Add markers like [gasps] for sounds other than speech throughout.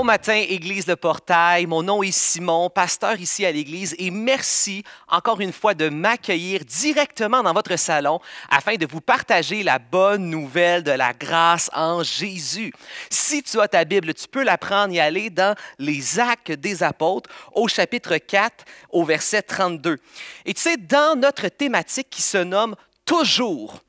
Bon matin, Église de Portail. Mon nom est Simon, pasteur ici à l'Église, et merci encore une fois de m'accueillir directement dans votre salon afin de vous partager la bonne nouvelle de la grâce en Jésus. Si tu as ta Bible, tu peux l'apprendre prendre et aller dans les Actes des Apôtres au chapitre 4, au verset 32. Et tu sais, dans notre thématique qui se nomme Toujours,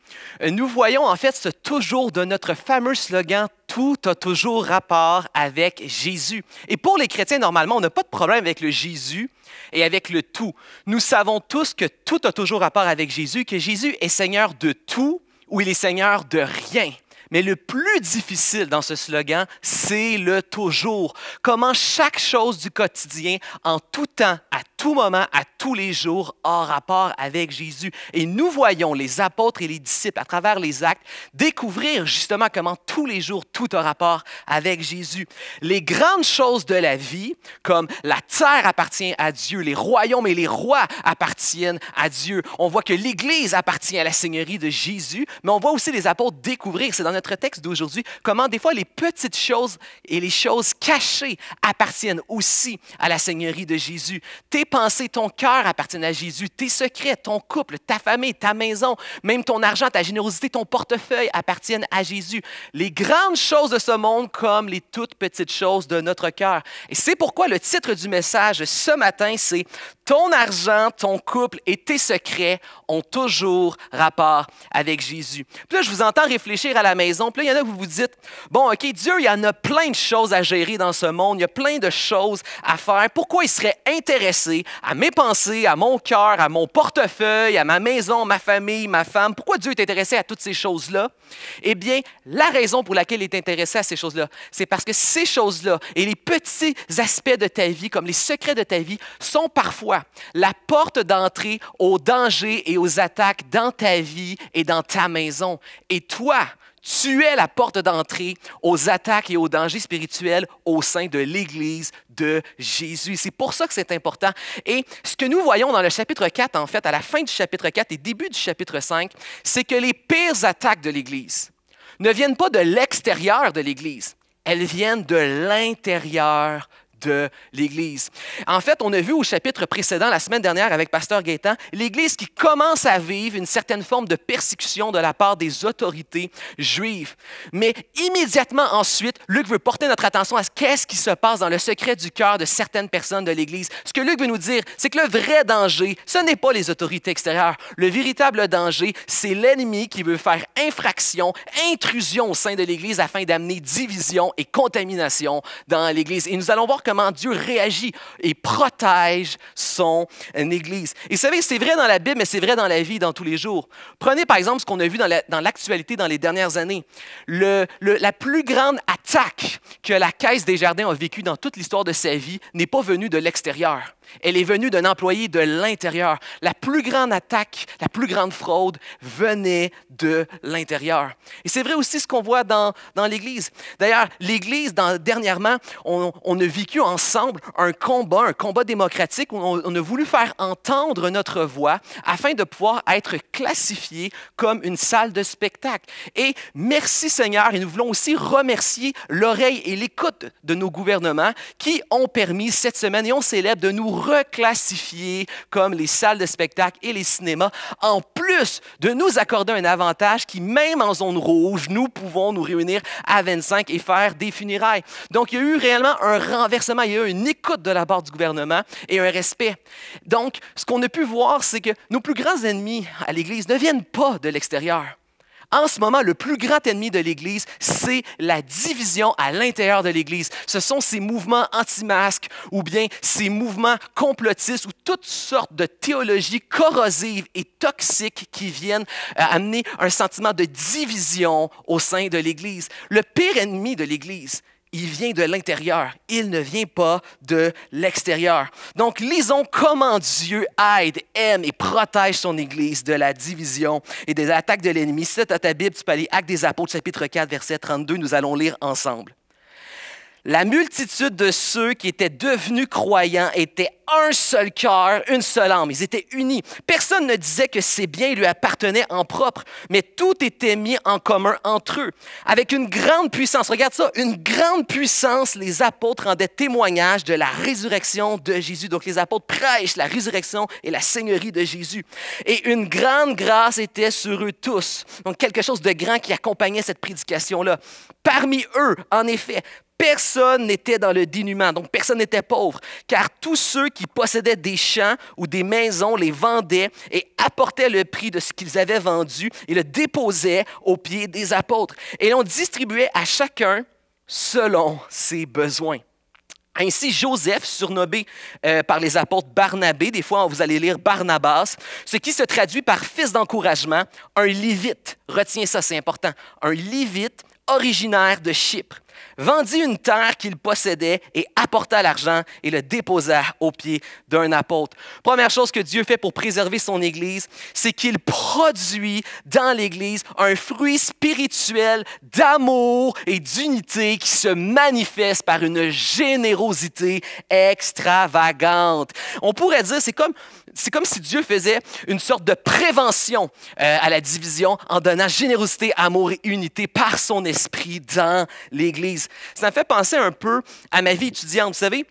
nous voyons en fait ce toujours de notre fameux slogan tout a toujours rapport avec Jésus. Et pour les chrétiens, normalement, on n'a pas de problème avec le Jésus et avec le tout. Nous savons tous que tout a toujours rapport avec Jésus, que Jésus est Seigneur de tout ou il est Seigneur de rien. Mais le plus difficile dans ce slogan, c'est le toujours. Comment chaque chose du quotidien, en tout temps, à tout moment, à tous les jours, a rapport avec Jésus. Et nous voyons les apôtres et les disciples, à travers les actes, découvrir justement comment tous les jours, tout a rapport avec Jésus. Les grandes choses de la vie, comme la terre appartient à Dieu, les royaumes et les rois appartiennent à Dieu. On voit que l'Église appartient à la Seigneurie de Jésus, mais on voit aussi les apôtres découvrir, c'est dans texte d'aujourd'hui, comment des fois les petites choses et les choses cachées appartiennent aussi à la Seigneurie de Jésus. Tes pensées, ton cœur appartiennent à Jésus. Tes secrets, ton couple, ta famille, ta maison, même ton argent, ta générosité, ton portefeuille appartiennent à Jésus. Les grandes choses de ce monde comme les toutes petites choses de notre cœur. Et c'est pourquoi le titre du message ce matin, c'est ton argent, ton couple et tes secrets ont toujours rapport avec Jésus. Puis là, je vous entends réfléchir à la maison. Puis là, il y en a que vous vous dites, bon, OK, Dieu, il y en a plein de choses à gérer dans ce monde. Il y a plein de choses à faire. Pourquoi il serait intéressé à mes pensées, à mon cœur, à mon portefeuille, à ma maison, ma famille, ma femme? Pourquoi Dieu est intéressé à toutes ces choses-là? Eh bien, la raison pour laquelle il est intéressé à ces choses-là, c'est parce que ces choses-là et les petits aspects de ta vie, comme les secrets de ta vie, sont parfois la porte d'entrée aux dangers et aux attaques dans ta vie et dans ta maison. Et toi, tu es la porte d'entrée aux attaques et aux dangers spirituels au sein de l'Église de Jésus. C'est pour ça que c'est important. Et ce que nous voyons dans le chapitre 4, en fait, à la fin du chapitre 4 et début du chapitre 5, c'est que les pires attaques de l'Église ne viennent pas de l'extérieur de l'Église, elles viennent de l'intérieur de l'Église. En fait, on a vu au chapitre précédent, la semaine dernière, avec Pasteur Gaétan, l'Église qui commence à vivre une certaine forme de persécution de la part des autorités juives. Mais immédiatement ensuite, Luc veut porter notre attention à ce qu'est-ce qui se passe dans le secret du cœur de certaines personnes de l'Église. Ce que Luc veut nous dire, c'est que le vrai danger, ce n'est pas les autorités extérieures. Le véritable danger, c'est l'ennemi qui veut faire infraction, intrusion au sein de l'Église afin d'amener division et contamination dans l'Église. Et nous allons voir que comment Dieu réagit et protège son Église. Et vous savez, c'est vrai dans la Bible, mais c'est vrai dans la vie, dans tous les jours. Prenez par exemple ce qu'on a vu dans l'actualité dans, les dernières années. la plus grande attaque que la Caisse des Jardins a vécue dans toute l'histoire de sa vie n'est pas venue de l'extérieur. Elle est venue d'un employé de l'intérieur. La plus grande attaque, la plus grande fraude venait de l'intérieur. Et c'est vrai aussi ce qu'on voit dans, dans l'Église. D'ailleurs, l'Église, dernièrement, on, a vécu ensemble un combat, un combat démocratique où on, on a voulu faire entendre notre voix afin de pouvoir être classifié comme une salle de spectacle. Et merci Seigneur, et nous voulons aussi remercier l'oreille et l'écoute de nos gouvernements qui ont permis cette semaine, et on célèbre, de nous reclassifier comme les salles de spectacle et les cinémas, en plus de nous accorder un avantage qui, même en zone rouge, nous pouvons nous réunir à 25 et faire des funérailles. Donc, il y a eu réellement un renversement, il y a eu une écoute de la part du gouvernement et un respect. Donc, ce qu'on a pu voir, c'est que nos plus grands ennemis à l'Église ne viennent pas de l'extérieur. En ce moment, le plus grand ennemi de l'Église, c'est la division à l'intérieur de l'Église. Ce sont ces mouvements anti-masques ou bien ces mouvements complotistes ou toutes sortes de théologies corrosives et toxiques qui viennent euh, amener un sentiment de division au sein de l'Église. Le pire ennemi de l'Église, il vient de l'intérieur, il ne vient pas de l'extérieur. Donc, lisons comment Dieu aide, aime et protège son Église de la division et des attaques de l'ennemi. C'est à ta Bible, tu peux aller Actes des Apôtres, chapitre 4, verset 32, nous allons lire ensemble. La multitude de ceux qui étaient devenus croyants était un seul cœur, une seule âme. Ils étaient unis. Personne ne disait que ces biens lui appartenaient en propre, mais tout était mis en commun entre eux. Avec une grande puissance, regarde ça, une grande puissance, les apôtres rendaient témoignage de la résurrection de Jésus. Donc les apôtres prêchent la résurrection et la seigneurie de Jésus. Et une grande grâce était sur eux tous. Donc quelque chose de grand qui accompagnait cette prédication-là. Parmi eux, en effet, Personne n'était dans le dénuement, donc personne n'était pauvre, car tous ceux qui possédaient des champs ou des maisons les vendaient et apportaient le prix de ce qu'ils avaient vendu et le déposaient aux pieds des apôtres. Et l'on distribuait à chacun selon ses besoins. Ainsi, Joseph, surnommé euh, par les apôtres Barnabé, des fois vous allez lire Barnabas, ce qui se traduit par fils d'encouragement, un Lévite, retiens ça, c'est important, un Lévite originaire de Chypre vendit une terre qu'il possédait et apporta l'argent et le déposa au pied d'un apôtre. Première chose que Dieu fait pour préserver son Église, c'est qu'il produit dans l'Église un fruit spirituel d'amour et d'unité qui se manifeste par une générosité extravagante. On pourrait dire, c'est comme c'est comme si Dieu faisait une sorte de prévention euh, à la division en donnant générosité, amour et unité par son esprit dans l'Église. Ça me fait penser un peu à ma vie étudiante. Vous savez,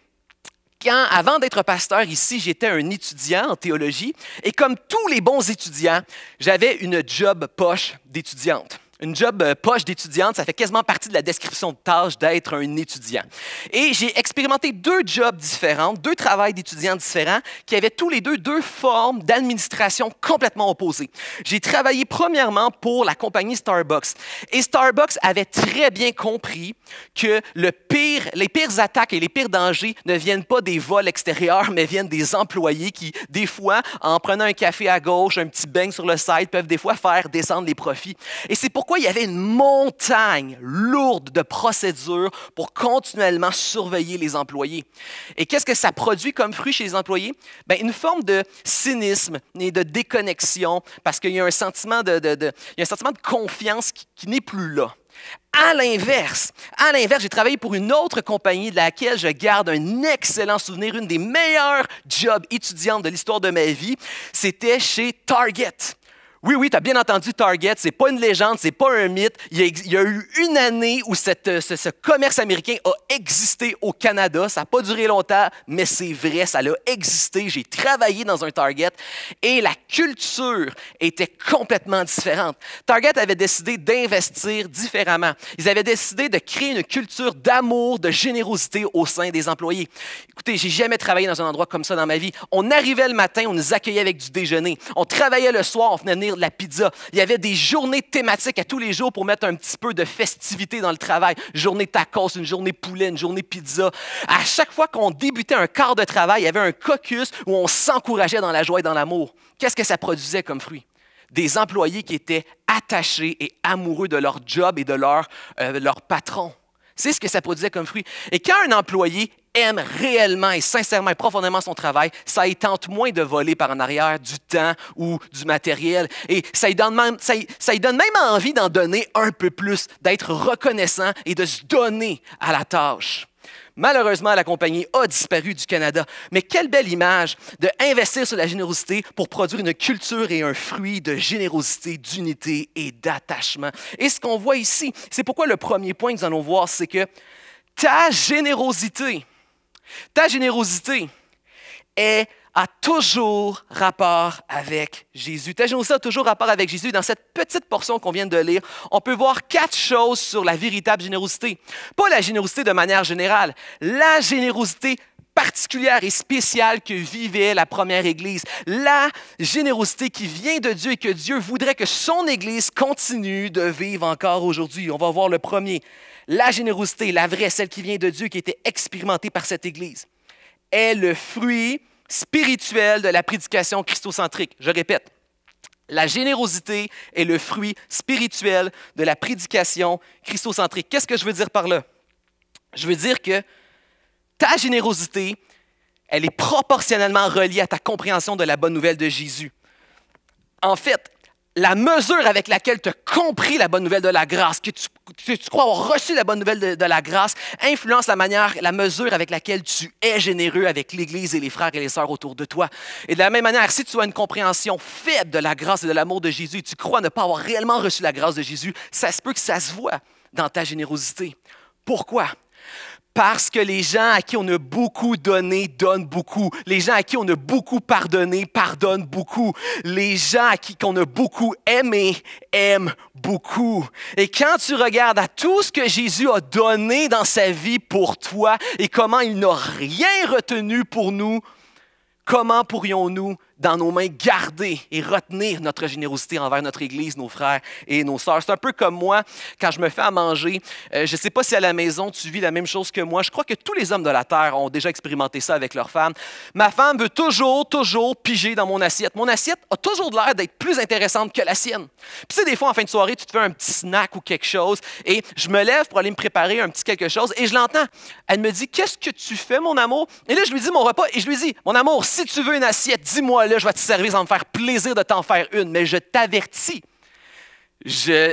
quand, avant d'être pasteur ici, j'étais un étudiant en théologie et comme tous les bons étudiants, j'avais une job poche d'étudiante une job euh, poche d'étudiante, ça fait quasiment partie de la description de tâche d'être un étudiant. Et j'ai expérimenté deux jobs différents, deux travails d'étudiants différents, qui avaient tous les deux deux formes d'administration complètement opposées. J'ai travaillé premièrement pour la compagnie Starbucks. Et Starbucks avait très bien compris que le pire, les pires attaques et les pires dangers ne viennent pas des vols extérieurs, mais viennent des employés qui, des fois, en prenant un café à gauche, un petit beigne sur le site, peuvent des fois faire descendre les profits. Et c'est pourquoi il y avait une montagne lourde de procédures pour continuellement surveiller les employés. Et qu'est-ce que ça produit comme fruit chez les employés? Ben une forme de cynisme et de déconnexion parce qu'il y a un sentiment de, y a un sentiment de confiance qui, n'est plus là. À l'inverse, à l'inverse, j'ai travaillé pour une autre compagnie de laquelle je garde un excellent souvenir, une des meilleures jobs étudiantes de l'histoire de ma vie. C'était chez Target. Oui, oui, tu as bien entendu Target, c'est pas une légende, c'est pas un mythe. Il y, a, eu une année où euh, ce, commerce américain a existé au Canada. Ça n'a pas duré longtemps, mais c'est vrai, ça l'a existé. J'ai travaillé dans un Target et la culture était complètement différente. Target avait décidé d'investir différemment. Ils avaient décidé de créer une culture d'amour, de générosité au sein des employés. Écoutez, j'ai jamais travaillé dans un endroit comme ça dans ma vie. On arrivait le matin, on nous accueillait avec du déjeuner. On travaillait le soir, on venait de la pizza. Il y avait des journées thématiques à tous les jours pour mettre un petit peu de festivité dans le travail. journée tacos, une journée poulet, une journée pizza. À chaque fois qu'on débutait un quart de travail, il y avait un caucus où on s'encourageait dans la joie et dans l'amour. Qu'est-ce que ça produisait comme fruit? Des employés qui étaient attachés et amoureux de leur job et de leur, euh, leur patron. C'est ce que ça produisait comme fruit. Et quand un employé aime réellement et sincèrement et profondément son travail, ça y tente moins de voler par en arrière du temps ou du matériel. Et ça lui donne même, ça, y, donne même envie d'en donner un peu plus, d'être reconnaissant et de se donner à la tâche. Malheureusement, la compagnie a disparu du Canada, mais quelle belle image de investir sur la générosité pour produire une culture et un fruit de générosité, d'unité et d'attachement. Et ce qu'on voit ici, c'est pourquoi le premier point que nous allons voir, c'est que ta générosité, ta générosité a toujours rapport avec Jésus. Ta générosité a toujours rapport avec Jésus. Dans cette petite portion qu'on vient de lire, on peut voir quatre choses sur la véritable générosité. Pas la générosité de manière générale, la générosité particulière et spéciale que vivait la première Église, la générosité qui vient de Dieu et que Dieu voudrait que son Église continue de vivre encore aujourd'hui. On va voir le premier, la générosité, la vraie, celle qui vient de Dieu, qui a été expérimentée par cette Église, est le fruit spirituel de la prédication christocentrique. Je répète, la générosité est le fruit spirituel de la prédication christocentrique. Qu'est-ce que je veux dire par là? Je veux dire que ta générosité, elle est proportionnellement reliée à ta compréhension de la bonne nouvelle de Jésus. En fait, la mesure avec laquelle tu as compris la bonne nouvelle de la grâce, que tu, crois avoir reçu la bonne nouvelle de, la grâce, influence la manière, la mesure avec laquelle tu es généreux avec l'Église et les frères et les sœurs autour de toi. Et de la même manière, si tu as une compréhension faible de la grâce et de l'amour de Jésus, et tu crois ne pas avoir réellement reçu la grâce de Jésus, ça se peut que ça se voit dans ta générosité. Pourquoi? Parce que les gens à qui on a beaucoup donné donnent beaucoup. Les gens à qui on a beaucoup pardonné pardonnent beaucoup. Les gens à qui on a beaucoup aimé aiment beaucoup. Et quand tu regardes à tout ce que Jésus a donné dans sa vie pour toi et comment il n'a rien retenu pour nous, comment pourrions-nous dans nos mains garder et retenir notre générosité envers notre Église, nos frères et nos sœurs. C'est un peu comme moi, quand je me fais à manger, euh, je ne sais pas si à la maison tu vis la même chose que moi. Je crois que tous les hommes de la terre ont déjà expérimenté ça avec leur femme. Ma femme veut toujours, toujours piger dans mon assiette. Mon assiette a toujours l'air d'être plus intéressante que la sienne. Puis c'est des fois en fin de soirée, tu te fais un petit snack ou quelque chose et je me lève pour aller me préparer un petit quelque chose et je l'entends. Elle me dit "Qu'est-ce que tu fais mon amour Et là je lui dis mon repas et je lui dis "Mon amour, si tu veux une assiette, dis-moi là, je vais te servir, ça va me faire plaisir de t'en faire une, mais je t'avertis.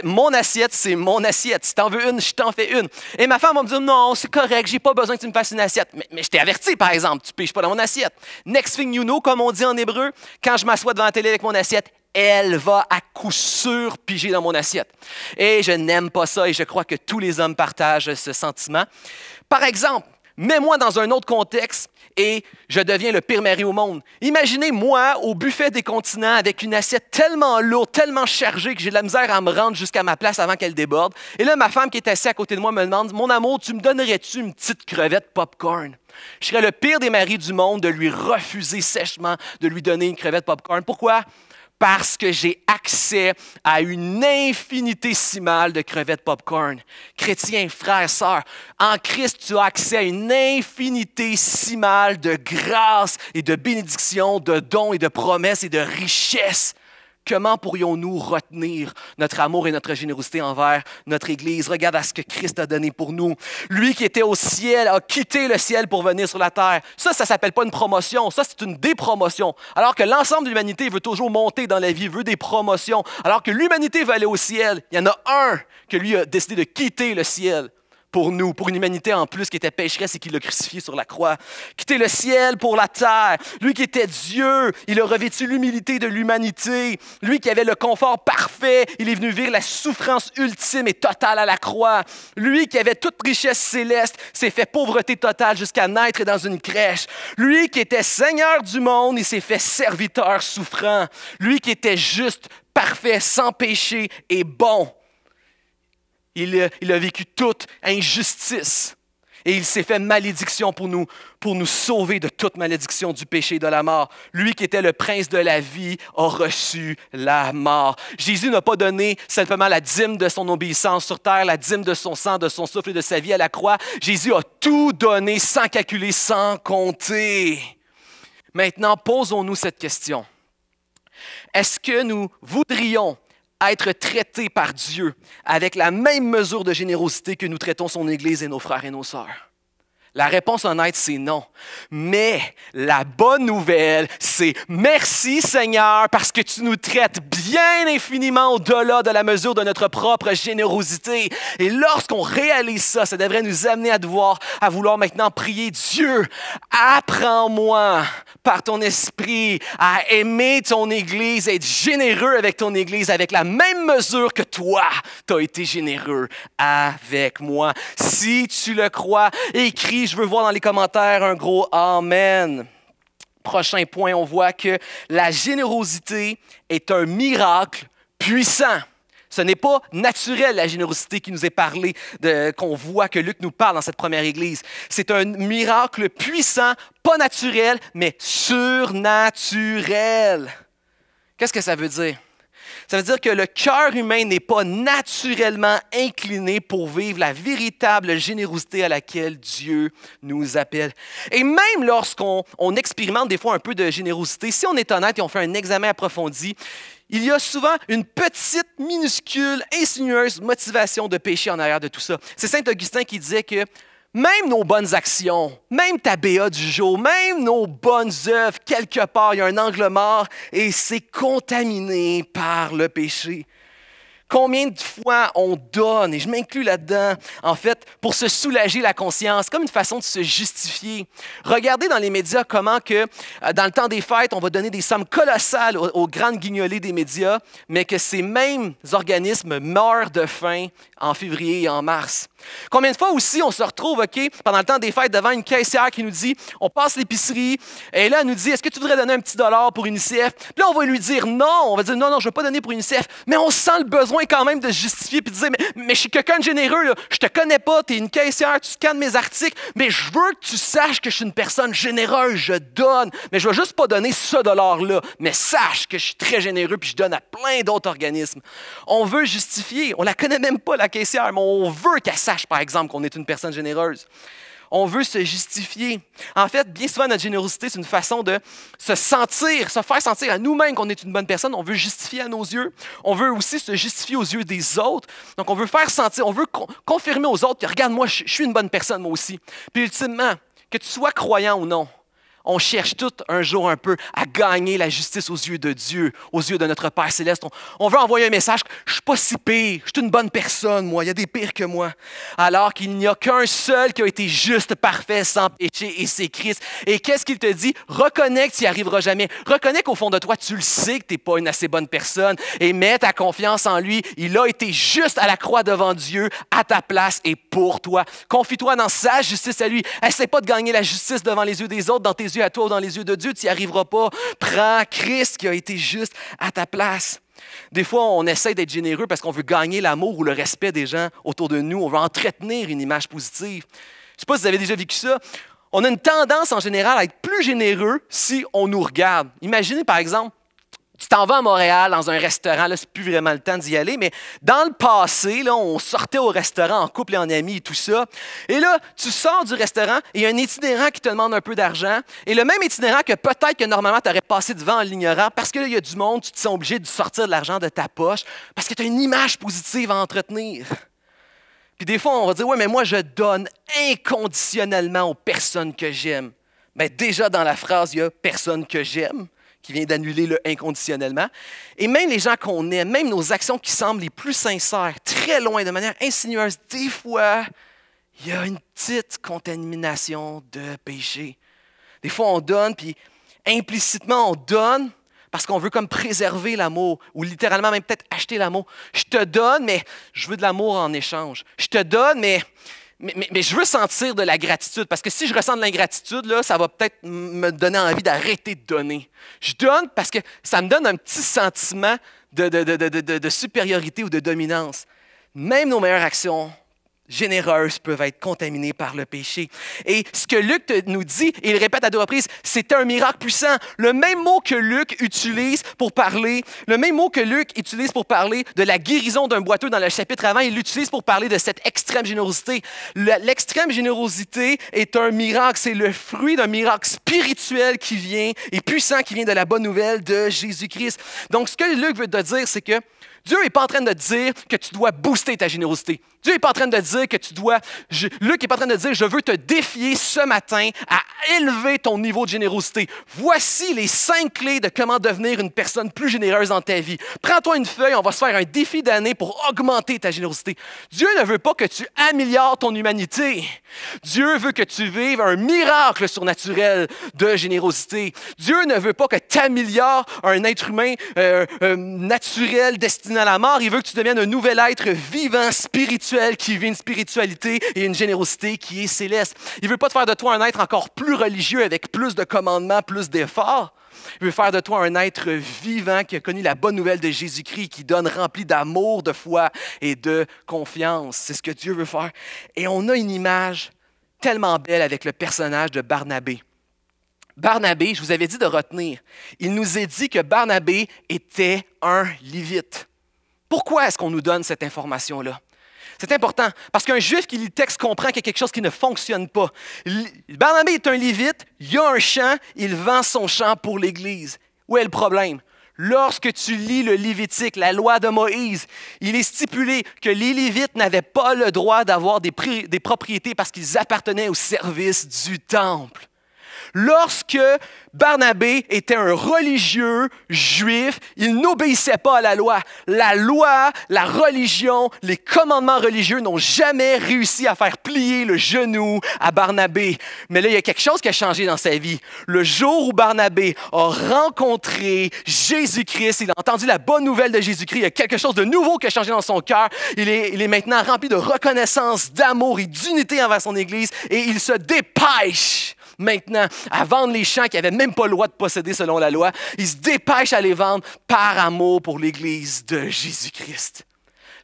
mon assiette, c'est mon assiette. Si t'en veux une, je t'en fais une. Et ma femme va me dire non, c'est correct, j'ai pas besoin que tu me fasses une assiette. Mais, je t'ai averti, par exemple, tu piges pas dans mon assiette. Next thing you know, comme on dit en hébreu, quand je m'assois devant la télé avec mon assiette, elle va à coup sûr piger dans mon assiette. Et je n'aime pas ça et je crois que tous les hommes partagent ce sentiment. Par exemple, mets-moi dans un autre contexte et je deviens le pire mari au monde. Imaginez moi au buffet des continents avec une assiette tellement lourde, tellement chargée que j'ai de la misère à me rendre jusqu'à ma place avant qu'elle déborde. Et là, ma femme qui est assise à côté de moi me demande, mon amour, tu me donnerais-tu une petite crevette popcorn? Je serais le pire des maris du monde de lui refuser sèchement de lui donner une crevette popcorn. Pourquoi? parce que j'ai accès à une infinité simale de crevettes popcorn. Chrétien, frère, sœur, en Christ, tu as accès à une infinité simale de grâce et de bénédictions, de dons et de promesses et de richesses. Comment pourrions-nous retenir notre amour et notre générosité envers notre Église? Regarde à ce que Christ a donné pour nous. Lui qui était au ciel a quitté le ciel pour venir sur la terre. Ça, ça ne s'appelle pas une promotion. Ça, c'est une dépromotion. Alors que l'ensemble de l'humanité veut toujours monter dans la vie, veut des promotions. Alors que l'humanité veut aller au ciel, il y en a un que lui a décidé de quitter le ciel pour nous, pour une humanité en plus qui était pécheresse et qui l'a crucifié sur la croix. Quitter le ciel pour la terre. Lui qui était Dieu, il a revêtu l'humilité de l'humanité. Lui qui avait le confort parfait, il est venu vivre la souffrance ultime et totale à la croix. Lui qui avait toute richesse céleste, s'est fait pauvreté totale jusqu'à naître dans une crèche. Lui qui était Seigneur du monde, il s'est fait serviteur souffrant. Lui qui était juste, parfait, sans péché et bon. Euh, il, a vécu toute injustice. Et il s'est fait malédiction pour nous, pour nous sauver de toute malédiction du péché et de la mort. Lui qui était le prince de la vie a reçu la mort. Jésus n'a pas donné simplement la dîme de son obéissance sur terre, la dîme de son sang, de son souffle et de sa vie à la croix. Jésus a tout donné sans calculer, sans compter. Maintenant, posons-nous cette question. Est-ce que nous voudrions être traité par Dieu avec la même mesure de générosité que nous traitons son Église et nos frères et nos sœurs. La réponse honnête, c'est non. Mais la bonne nouvelle, c'est merci Seigneur parce que tu nous traites bien infiniment au-delà de la mesure de notre propre générosité. Et lorsqu'on réalise ça, ça devrait nous amener à devoir, à vouloir maintenant prier Dieu, apprends-moi par ton esprit à aimer ton Église, à être généreux avec ton Église avec la même mesure que toi, tu as été généreux avec moi. Si tu le crois, écris je veux voir dans les commentaires un gros Amen. Prochain point, on voit que la générosité est un miracle puissant. Ce n'est pas naturel, la générosité qui nous est parlée, qu'on voit que Luc nous parle dans cette première Église. C'est un miracle puissant, pas naturel, mais surnaturel. Qu'est-ce que ça veut dire? Ça veut dire que le cœur humain n'est pas naturellement incliné pour vivre la véritable générosité à laquelle Dieu nous appelle. Et même lorsqu'on expérimente des fois un peu de générosité, si on est honnête et on fait un examen approfondi, il y a souvent une petite, minuscule, insinueuse motivation de péché en arrière de tout ça. C'est Saint Augustin qui disait que même nos bonnes actions, même ta BA du jour, même nos bonnes œuvres, quelque part, il y a un angle mort et c'est contaminé par le péché. Combien de fois on donne, et je m'inclus là-dedans, en fait, pour se soulager la conscience, comme une façon de se justifier. Regardez dans les médias comment que, euh, dans le temps des fêtes, on va donner des sommes colossales aux, grandes guignolées des médias, mais que ces mêmes organismes meurent de faim en février et en mars. Combien de fois aussi on se retrouve, OK, pendant le temps des fêtes, devant une caissière qui nous dit, on passe l'épicerie, et là, elle nous dit, est-ce que tu voudrais donner un petit dollar pour UNICEF? Puis là, on va lui dire non, on va dire non, non, je ne veux pas donner pour une UNICEF, mais on sent le besoin quand même de justifier puis de dire, mais, je suis quelqu'un de généreux, je te connais pas, tu es une caissière, tu scannes mes articles, mais je veux que tu saches que je suis une personne généreuse, je donne, mais je vais juste pas donner ce dollar-là, mais sache que je suis très généreux puis je donne à plein d'autres organismes. On veut justifier, on la connaît même pas la caissière, mais on veut qu'elle sache par exemple qu'on est une personne généreuse on veut se justifier. En fait, bien souvent, notre générosité, c'est une façon de se sentir, se faire sentir à nous-mêmes qu'on est une bonne personne. On veut justifier à nos yeux. On veut aussi se justifier aux yeux des autres. Donc, on veut faire sentir, on veut confirmer aux autres que, regarde, moi, je, suis une bonne personne, moi aussi. Puis, ultimement, que tu sois croyant ou non, on cherche tout un jour un peu à gagner la justice aux yeux de Dieu, aux yeux de notre Père céleste. On, veut envoyer un message, je suis pas si pire, je suis une bonne personne, moi, il y a des pires que moi. Alors qu'il n'y a qu'un seul qui a été juste, parfait, sans péché, et c'est Christ. Et qu'est-ce qu'il te dit? que tu n'y arriveras jamais. Reconnais qu'au fond de toi, tu le sais que tu n'es pas une assez bonne personne, et mets ta confiance en lui. Il a été juste à la croix devant Dieu, à ta place et pour toi. Confie-toi dans sa justice à lui. Essaie pas de gagner la justice devant les yeux des autres, dans tes yeux à toi dans les yeux de Dieu, tu n'y arriveras pas. Prends Christ qui a été juste à ta place. Des fois, on essaie d'être généreux parce qu'on veut gagner l'amour ou le respect des gens autour de nous. On veut entretenir une image positive. Je ne sais pas si vous avez déjà vécu ça. On a une tendance en général à être plus généreux si on nous regarde. Imaginez par exemple, tu t'en vas à Montréal dans un restaurant, là, c'est plus vraiment le temps d'y aller, mais dans le passé, là, on sortait au restaurant en couple et en amis et tout ça. Et là, tu sors du restaurant et il y a un itinérant qui te demande un peu d'argent. Et le même itinérant que peut-être que normalement tu aurais passé devant en l'ignorant parce que là, il y a du monde, tu te sens obligé de sortir de l'argent de ta poche parce que tu as une image positive à entretenir. Puis des fois, on va dire, ouais, mais moi, je donne inconditionnellement aux personnes que j'aime. Mais ben, déjà dans la phrase, il y a personne que j'aime qui vient d'annuler le inconditionnellement. Et même les gens qu'on aime, même nos actions qui semblent les plus sincères, très loin, de manière insinueuse, des fois, il y a une petite contamination de péché. Des fois, on donne, puis implicitement, on donne parce qu'on veut comme préserver l'amour, ou littéralement même peut-être acheter l'amour. Je te donne, mais je veux de l'amour en échange. Je te donne, mais mais, je veux sentir de la gratitude, parce que si je ressens de l'ingratitude, là, ça va peut-être me donner envie d'arrêter de donner. Je donne parce que ça me donne un petit sentiment de supériorité ou de dominance. Même nos meilleures actions généreuses peuvent être contaminées par le péché. Et ce que Luc nous dit, et il répète à deux reprises, c'est un miracle puissant. Le même mot que Luc utilise pour parler, le même mot que Luc utilise pour parler de la guérison d'un boiteux dans le chapitre avant, il l'utilise pour parler de cette extrême générosité. L'extrême générosité est un miracle, c'est le fruit d'un miracle spirituel qui vient et puissant qui vient de la bonne nouvelle de Jésus-Christ. Donc ce que Luc veut te dire, c'est que Dieu n'est pas en train de te dire que tu dois booster ta générosité. Dieu n'est pas en train de dire que tu dois. Luc n'est pas en train de dire je veux te défier ce matin à élever ton niveau de générosité. Voici les cinq clés de comment devenir une personne plus généreuse dans ta vie. Prends-toi une feuille, on va se faire un défi d'année pour augmenter ta générosité. Dieu ne veut pas que tu améliores ton humanité. Dieu veut que tu vives un miracle surnaturel de générosité. Dieu ne veut pas que tu améliores un être humain euh, euh, naturel destiné à la mort. Il veut que tu deviennes un nouvel être vivant, spirituel qui vit une spiritualité et une générosité qui est céleste. Il veut pas te faire de toi un être encore plus religieux avec plus de commandements, plus d'efforts. Il veut faire de toi un être vivant qui a connu la bonne nouvelle de Jésus-Christ, qui donne rempli d'amour, de foi et de confiance. C'est ce que Dieu veut faire. Et on a une image tellement belle avec le personnage de Barnabé. Barnabé, je vous avais dit de retenir, il nous est dit que Barnabé était un Lévite. Pourquoi est-ce qu'on nous donne cette information-là? C'est important, parce qu'un juif qui lit le texte comprend qu'il y a quelque chose qui ne fonctionne pas. Barnabé est un lévite, il a un champ, il vend son champ pour l'Église. Où est le problème? Lorsque tu lis le Lévitique, la loi de Moïse, il est stipulé que les Lévites n'avaient pas le droit d'avoir des, des propriétés parce qu'ils appartenaient au service du temple. Lorsque Barnabé était un religieux juif, il n'obéissait pas à la loi. La loi, la religion, les commandements religieux n'ont jamais réussi à faire plier le genou à Barnabé. Mais là, il y a quelque chose qui a changé dans sa vie. Le jour où Barnabé a rencontré Jésus-Christ, il a entendu la bonne nouvelle de Jésus-Christ, il y a quelque chose de nouveau qui a changé dans son cœur. Il est, maintenant rempli de reconnaissance, d'amour et d'unité envers son Église et il se dépêche maintenant à vendre les champs qu'ils n'avaient même pas le droit de posséder selon la loi. Ils se dépêchent à les vendre par amour pour l'Église de Jésus-Christ.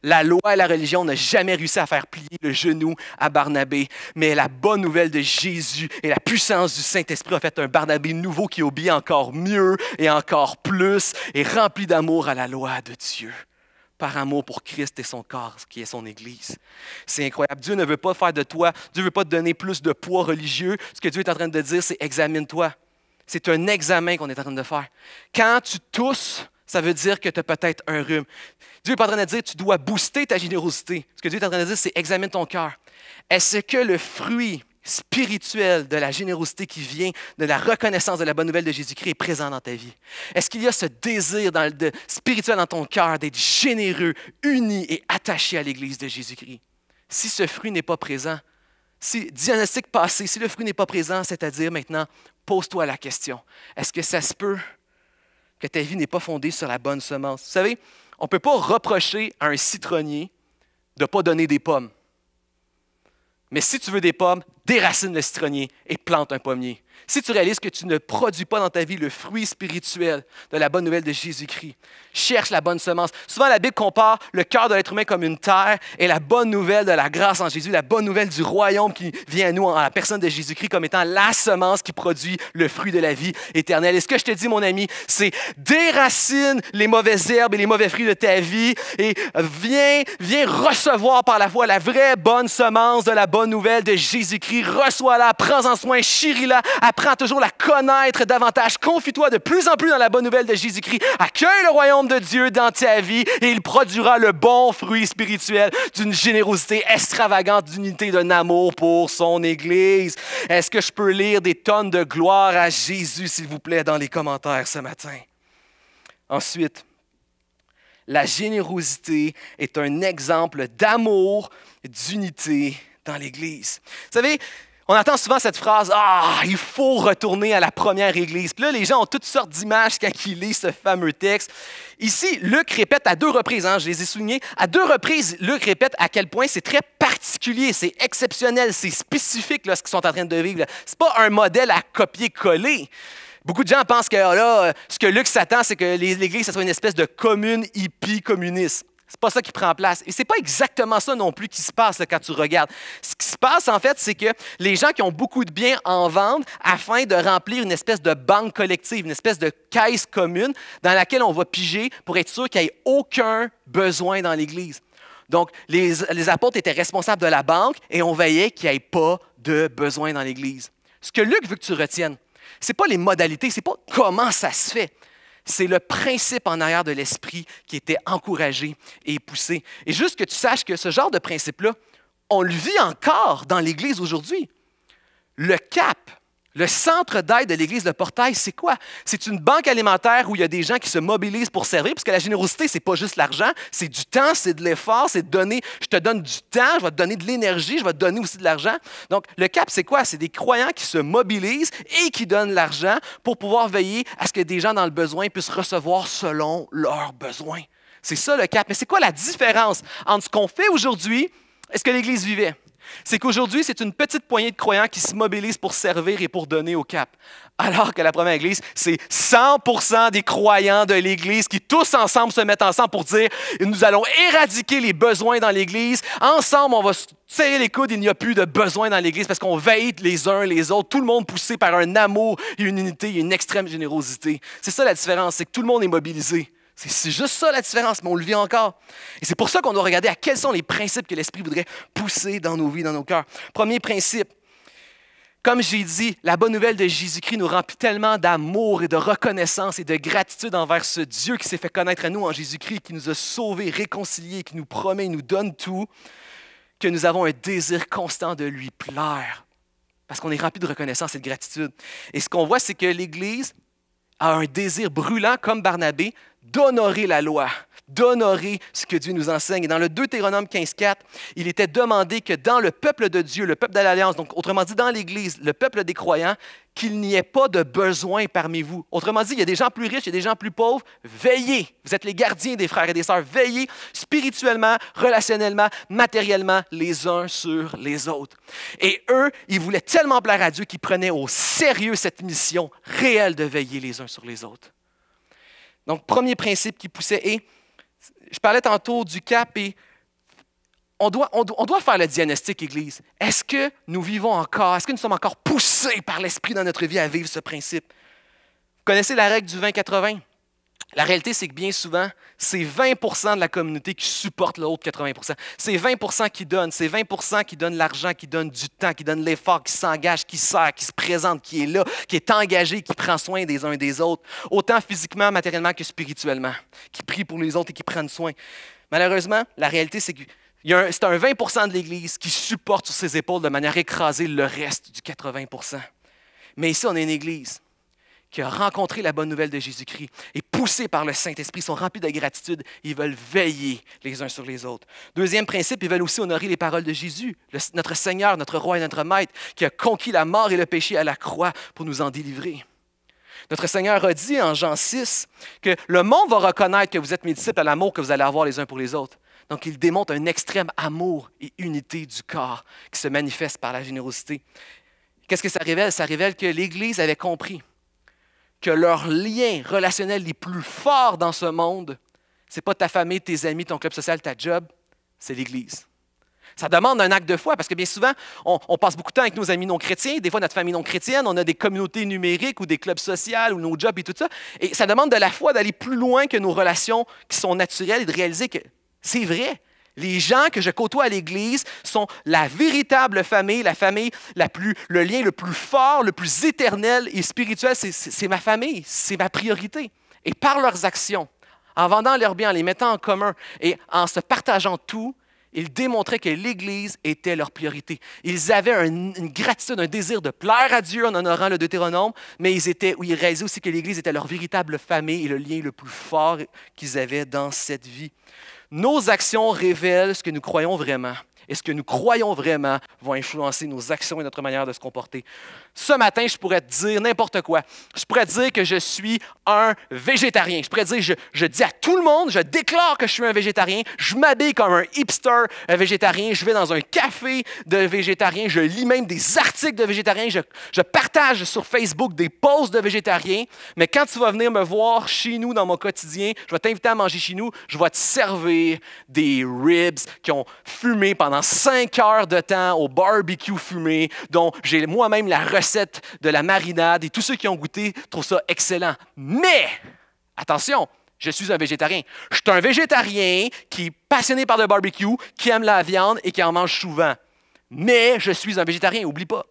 La loi et la religion n'ont jamais réussi à faire plier le genou à Barnabé, mais la bonne nouvelle de Jésus et la puissance du Saint-Esprit ont fait un Barnabé nouveau qui obéit encore mieux et encore plus et rempli d'amour à la loi de Dieu par amour pour Christ et son corps, qui est son Église. C'est incroyable. Dieu ne veut pas faire de toi, Dieu ne veut pas te donner plus de poids religieux. Ce que Dieu est en train de dire, c'est examine-toi. C'est un examen qu'on est en train de faire. Quand tu tousses, ça veut dire que tu as peut-être un rhume. Dieu pas en train de dire, tu dois booster ta générosité. Ce que Dieu est en train de dire, c'est examine ton cœur. Est-ce que le fruit spirituel de la générosité qui vient de la reconnaissance de la bonne nouvelle de Jésus-Christ est présent dans ta vie? Est-ce qu'il y a ce désir dans le, spirituel dans ton cœur d'être généreux, uni et attaché à l'Église de Jésus-Christ? Si ce fruit n'est pas présent, si diagnostic passé, si le fruit n'est pas présent, c'est-à-dire maintenant, pose-toi la question. Est-ce que ça se peut que ta vie n'est pas fondée sur la bonne semence? Vous savez, on ne peut pas reprocher à un citronnier de ne pas donner des pommes. Mais si tu veux des pommes, déracine le citronnier et plante un pommier si tu réalises que tu ne produis pas dans ta vie le fruit spirituel de la bonne nouvelle de Jésus-Christ, cherche la bonne semence. Souvent, la Bible compare le cœur de l'être humain comme une terre et la bonne nouvelle de la grâce en Jésus, la bonne nouvelle du royaume qui vient à nous en la personne de Jésus-Christ comme étant la semence qui produit le fruit de la vie éternelle. Et ce que je te dis, mon ami, c'est déracine les mauvaises herbes et les mauvais fruits de ta vie et viens, viens recevoir par la foi la vraie bonne semence de la bonne nouvelle de Jésus-Christ. Reçois-la, prends-en soin, chéris-la, Apprends toujours à connaître davantage. Confie-toi de plus en plus dans la bonne nouvelle de Jésus-Christ. Accueille le royaume de Dieu dans ta vie et il produira le bon fruit spirituel d'une générosité extravagante, d'unité, d'un amour pour son Église. Est-ce que je peux lire des tonnes de gloire à Jésus, s'il vous plaît, dans les commentaires ce matin? Ensuite, la générosité est un exemple d'amour, d'unité dans l'Église. Vous savez, on entend souvent cette phrase Ah, il faut retourner à la première église. Puis là, les gens ont toutes sortes d'images quand ils lisent ce fameux texte. Ici, Luc répète à deux reprises, hein, je les ai soulignés, à deux reprises, Luc répète à quel point c'est très particulier, c'est exceptionnel, c'est spécifique là, ce qu'ils sont en train de vivre. C'est pas un modèle à copier-coller. Beaucoup de gens pensent que ah, là, ce que Luc s'attend, c'est que l'Église, soit une espèce de commune hippie communiste. C'est pas ça qui prend place. Et ce n'est pas exactement ça non plus qui se passe quand tu regardes. Ce qui se passe, en fait, c'est que les gens qui ont beaucoup de biens en vendent afin de remplir une espèce de banque collective, une espèce de caisse commune dans laquelle on va piger pour être sûr qu'il n'y ait aucun besoin dans l'Église. Donc, les, les, apôtres étaient responsables de la banque et on veillait qu'il n'y ait pas de besoin dans l'Église. Ce que Luc veut que tu retiennes, ce n'est pas les modalités, ce n'est pas comment ça se fait. C'est le principe en arrière de l'esprit qui était encouragé et poussé. Et juste que tu saches que ce genre de principe-là, on le vit encore dans l'Église aujourd'hui. Le cap le centre d'aide de l'Église, le portail, c'est quoi? C'est une banque alimentaire où il y a des gens qui se mobilisent pour servir, parce que la générosité, c'est pas juste l'argent, c'est du temps, c'est de l'effort, c'est de donner. Je te donne du temps, je vais te donner de l'énergie, je vais te donner aussi de l'argent. Donc, le cap, c'est quoi? C'est des croyants qui se mobilisent et qui donnent l'argent pour pouvoir veiller à ce que des gens dans le besoin puissent recevoir selon leurs besoins. C'est ça le cap. Mais c'est quoi la différence entre ce qu'on fait aujourd'hui et ce que l'Église vivait? c'est qu'aujourd'hui, c'est une petite poignée de croyants qui se mobilisent pour servir et pour donner au cap. Alors que la première Église, c'est 100 des croyants de l'Église qui tous ensemble se mettent ensemble pour dire, nous allons éradiquer les besoins dans l'Église. Ensemble, on va se serrer les coudes, il n'y a plus de besoins dans l'Église parce qu'on veille les uns les autres, tout le monde poussé par un amour, une unité, une extrême générosité. C'est ça la différence, c'est que tout le monde est mobilisé. C'est juste ça la différence, mais on le vit encore. Et c'est pour ça qu'on doit regarder à quels sont les principes que l'Esprit voudrait pousser dans nos vies, dans nos cœurs. Premier principe, comme j'ai dit, la bonne nouvelle de Jésus-Christ nous remplit tellement d'amour et de reconnaissance et de gratitude envers ce Dieu qui s'est fait connaître à nous en Jésus-Christ, qui nous a sauvés, réconciliés, qui nous promet, nous donne tout, que nous avons un désir constant de lui plaire. Parce qu'on est rempli de reconnaissance et de gratitude. Et ce qu'on voit, c'est que l'Église a un désir brûlant, comme Barnabé, d'honorer la loi, d'honorer ce que Dieu nous enseigne. dans le Deutéronome 15.4, il était demandé que dans le peuple de Dieu, le peuple de l'Alliance, donc autrement dit dans l'Église, le peuple des croyants, qu'il n'y ait pas de besoin parmi vous. Autrement dit, il y a des gens plus riches, il y a des gens plus pauvres. Veillez. Vous êtes les gardiens des frères et des sœurs. Veillez spirituellement, relationnellement, matériellement, les uns sur les autres. Et eux, ils voulaient tellement plaire à Dieu qu'ils prenaient au sérieux cette mission réelle de veiller les uns sur les autres. Donc, premier principe qui poussait, et je parlais tantôt du cap, et on doit, on doit, faire le diagnostic, Église. Est-ce que nous vivons encore, est-ce que nous sommes encore poussés par l'Esprit dans notre vie à vivre ce principe? Vous connaissez la règle du 20-80? La réalité, c'est que bien souvent, c'est 20 de la communauté qui supporte l'autre 80 C'est 20 qui donne, c'est 20 qui donne l'argent, qui donne du temps, qui donne l'effort, qui s'engage, qui sert, qui se présente, qui est là, qui est engagé, qui prend soin des uns et des autres, autant physiquement, matériellement que spirituellement, qui prie pour les autres et qui prend soin. Malheureusement, la réalité, c'est que c'est un 20 de l'Église qui supporte sur ses épaules de manière écrasée le reste du 80 Mais ici, on est une Église qui a rencontré la bonne nouvelle de Jésus-Christ. Et poussés par le Saint-Esprit, sont remplis de gratitude, ils veulent veiller les uns sur les autres. Deuxième principe, ils veulent aussi honorer les paroles de Jésus, notre Seigneur, notre Roi et notre Maître, qui a conquis la mort et le péché à la croix pour nous en délivrer. Notre Seigneur a dit en Jean 6 que le monde va reconnaître que vous êtes mes disciples à l'amour que vous allez avoir les uns pour les autres. Donc, il démontre un extrême amour et unité du corps qui se manifeste par la générosité. Qu'est-ce que ça révèle? Ça révèle que l'Église avait compris que leurs liens relationnels les plus forts dans ce monde, ce n'est pas ta famille, tes amis, ton club social, ta job, c'est l'Église. Ça demande un acte de foi parce que bien souvent, on, on, passe beaucoup de temps avec nos amis non chrétiens, des fois notre famille non chrétienne, on a des communautés numériques ou des clubs sociaux ou nos jobs et tout ça. Et ça demande de la foi d'aller plus loin que nos relations qui sont naturelles et de réaliser que c'est vrai. Les gens que je côtoie à l'Église sont la véritable famille, la famille le lien le plus fort, le plus éternel et spirituel. C'est ma famille, c'est ma priorité. Et par leurs actions, en vendant leurs biens, en les mettant en commun et en se partageant tout, ils démontraient que l'Église était leur priorité. Ils avaient une gratitude, un désir de plaire à Dieu en honorant le Deutéronome, mais ils, étaient, ils réalisaient aussi que l'Église était leur véritable famille et le lien le plus fort qu'ils avaient dans cette vie. Nos actions révèlent ce que nous croyons vraiment et ce que nous croyons vraiment vont influencer nos actions et notre manière de se comporter. Ce matin, je pourrais te dire n'importe quoi. Je pourrais te dire que je suis un végétarien. Je pourrais te dire, je, je dis à tout le monde, je déclare que je suis un végétarien. Je m'habille comme un hipster végétarien. Je vais dans un café de végétarien. Je lis même des articles de végétariens. Je, je partage sur Facebook des posts de végétariens. Mais quand tu vas venir me voir chez nous dans mon quotidien, je vais t'inviter à manger chez nous. Je vais te servir des ribs qui ont fumé pendant cinq heures de temps au barbecue fumé, dont j'ai moi-même la recette de la marinade et tous ceux qui ont goûté trouvent ça excellent. Mais, attention, je suis un végétarien. Je suis un végétarien qui est passionné par le barbecue, qui aime la viande et qui en mange souvent. Mais je suis un végétarien, oublie pas.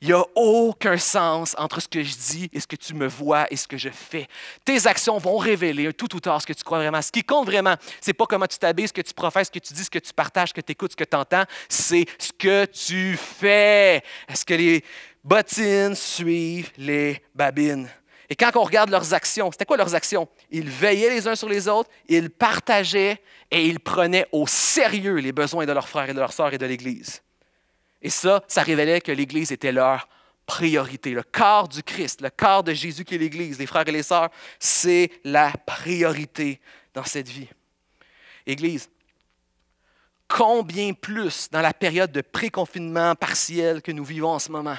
Il n'y a aucun sens entre ce que je dis et ce que tu me vois et ce que je fais. Tes actions vont révéler tout ou tard ce que tu crois vraiment. Ce qui compte vraiment, c'est pas comment tu t'habilles, ce que tu professes, ce que tu dis, ce que tu partages, ce que tu écoutes, ce que tu entends, c'est ce que tu fais. Est-ce que les bottines suivent les babines? Et quand on regarde leurs actions, c'était quoi leurs actions? Ils veillaient les uns sur les autres, ils partageaient et ils prenaient au sérieux les besoins de leurs frères et de leurs sœurs et de l'Église. Et ça, ça révélait que l'Église était leur priorité. Le corps du Christ, le corps de Jésus qui est l'Église, les frères et les sœurs, c'est la priorité dans cette vie. Église, combien plus dans la période de préconfinement partiel que nous vivons en ce moment,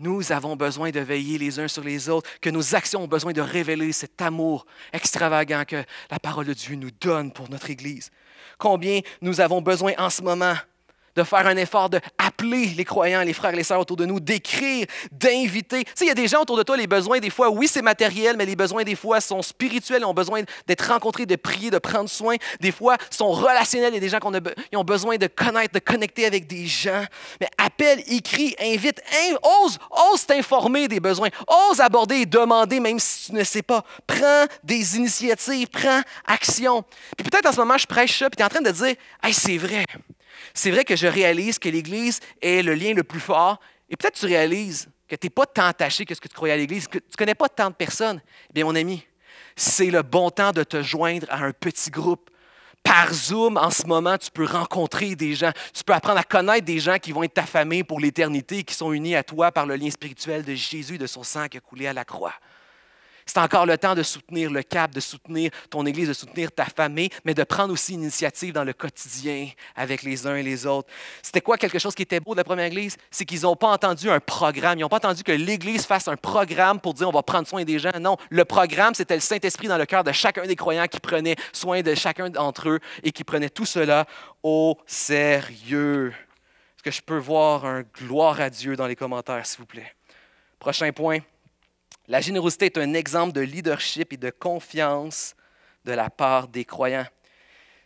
nous avons besoin de veiller les uns sur les autres, que nos actions ont besoin de révéler cet amour extravagant que la parole de Dieu nous donne pour notre Église. Combien nous avons besoin en ce moment de faire un effort appeler les croyants, les frères et les sœurs autour de nous, d'écrire, d'inviter. Tu sais, il y a des gens autour de toi, les besoins des fois, oui, c'est matériel, mais les besoins des fois sont spirituels, ont besoin d'être rencontrés, de prier, de prendre soin. Des fois, sont relationnels, il y a des gens qui ont besoin de connaître, de connecter avec des gens. Mais appelle, écris, invite, ose, ose t'informer des besoins, ose aborder et demander, même si tu ne sais pas. Prends des initiatives, prends action. Puis peut-être en ce moment, je prêche ça, puis tu es en train de dire, hey, c'est vrai. C'est vrai que je réalise que l'Église est le lien le plus fort, et peut-être tu réalises que tu n'es pas tant attaché que ce que tu croyais à l'Église, que tu ne connais pas tant de personnes. Eh Bien, mon ami, c'est le bon temps de te joindre à un petit groupe. Par Zoom, en ce moment, tu peux rencontrer des gens, tu peux apprendre à connaître des gens qui vont être ta famille pour l'éternité, et qui sont unis à toi par le lien spirituel de Jésus, de son sang qui a coulé à la croix. C'est encore le temps de soutenir le cap, de soutenir ton Église, de soutenir ta famille, mais de prendre aussi une initiative dans le quotidien avec les uns et les autres. C'était quoi quelque chose qui était beau de la première Église? C'est qu'ils n'ont pas entendu un programme. Ils n'ont pas entendu que l'Église fasse un programme pour dire on va prendre soin des gens. Non, le programme, c'était le Saint-Esprit dans le cœur de chacun des croyants qui prenait soin de chacun d'entre eux et qui prenait tout cela au sérieux. Est-ce que je peux voir un gloire à Dieu dans les commentaires, s'il vous plaît? Prochain point. La générosité est un exemple de leadership et de confiance de la part des croyants.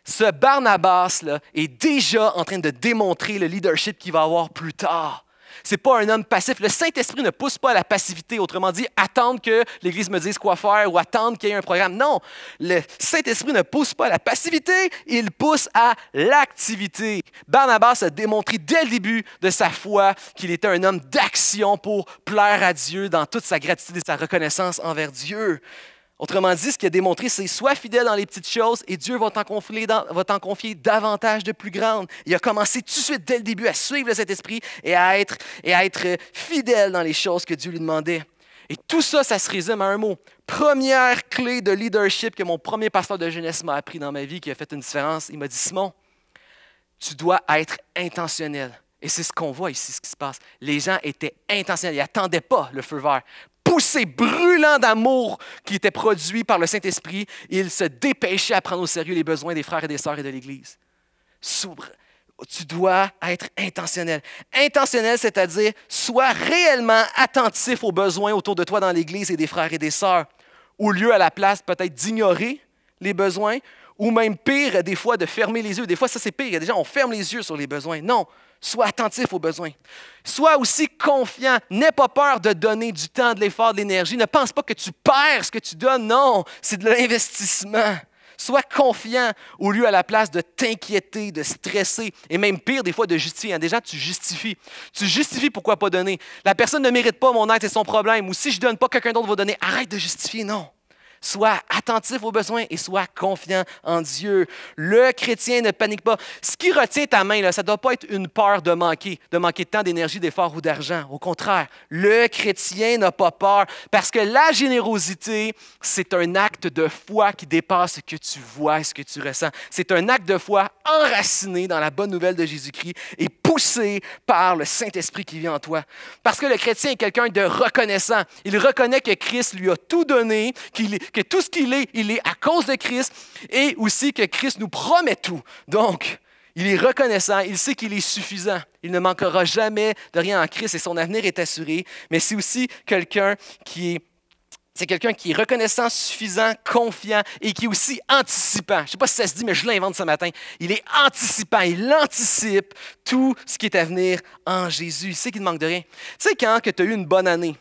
Ce Barnabas là, est déjà en train de démontrer le leadership qu'il va avoir plus tard n'est pas un homme passif. Le Saint-Esprit ne pousse pas à la passivité. Autrement dit, attendre que l'Église me dise quoi faire ou attendre qu'il y ait un programme. Non, le Saint-Esprit ne pousse pas à la passivité, il pousse à l'activité. Barnabas a démontré dès le début de sa foi qu'il était un homme d'action pour plaire à Dieu dans toute sa gratitude et sa reconnaissance envers Dieu. Autrement dit, ce qu'il a démontré, c'est sois fidèle dans les petites choses et Dieu va t'en confier, davantage de plus grandes. Il a commencé tout de suite, dès le début, à suivre cet esprit et à être, et à être euh, fidèle dans les choses que Dieu lui demandait. Et tout ça, ça se résume à un mot. Première clé de leadership que mon premier pasteur de jeunesse m'a appris dans ma vie, qui a fait une différence. Il m'a dit, Simon, tu dois être intentionnel. Et c'est ce qu'on voit ici, ce qui se passe. Les gens étaient intentionnels. Ils n'attendaient pas le feu vert poussé, brûlant d'amour qui était produit par le Saint-Esprit, il se dépêchait à prendre au sérieux les besoins des frères et des sœurs et de l'Église. Soubre. Tu dois être intentionnel. Intentionnel, c'est-à-dire, sois réellement attentif aux besoins autour de toi dans l'Église et des frères et des sœurs, au lieu à la place peut-être d'ignorer les besoins, ou même pire, des fois, de fermer les yeux. Des fois, ça c'est pire. gens on ferme les yeux sur les besoins. Non, Sois attentif aux besoins. Sois aussi confiant. N'aie pas peur de donner du temps, de l'effort, de l'énergie. Ne pense pas que tu perds ce que tu donnes. Non, c'est de l'investissement. Sois confiant au lieu à la place de t'inquiéter, de stresser et même pire des fois de justifier. Hein, déjà, tu justifies. Tu justifies pourquoi pas donner. La personne ne mérite pas mon aide, c'est son problème. Ou si je donne pas, quelqu'un d'autre va donner. Arrête de justifier, non. Sois attentif aux besoins et sois confiant en Dieu. Le chrétien ne panique pas. Ce qui retient ta main, là, ça ne doit pas être une peur de manquer, de manquer de temps, d'énergie, d'effort ou d'argent. Au contraire, le chrétien n'a pas peur parce que la générosité, c'est un acte de foi qui dépasse ce que tu vois et ce que tu ressens. C'est un acte de foi enraciné dans la bonne nouvelle de Jésus-Christ et poussé par le Saint-Esprit qui vit en toi. Parce que le chrétien est quelqu'un de reconnaissant. Il reconnaît que Christ lui a tout donné, qu'il que tout ce qu'il est, il est à cause de Christ et aussi que Christ nous promet tout. Donc, il est reconnaissant, il sait qu'il est suffisant. Il ne manquera jamais de rien en Christ et son avenir est assuré. Mais c'est aussi quelqu'un qui est c'est quelqu'un qui est reconnaissant, suffisant, confiant et qui est aussi anticipant. Je ne sais pas si ça se dit, mais je l'invente ce matin. Il est anticipant, il anticipe tout ce qui est à venir en Jésus. Il sait qu'il ne manque de rien. Tu sais, quand tu as eu une bonne année,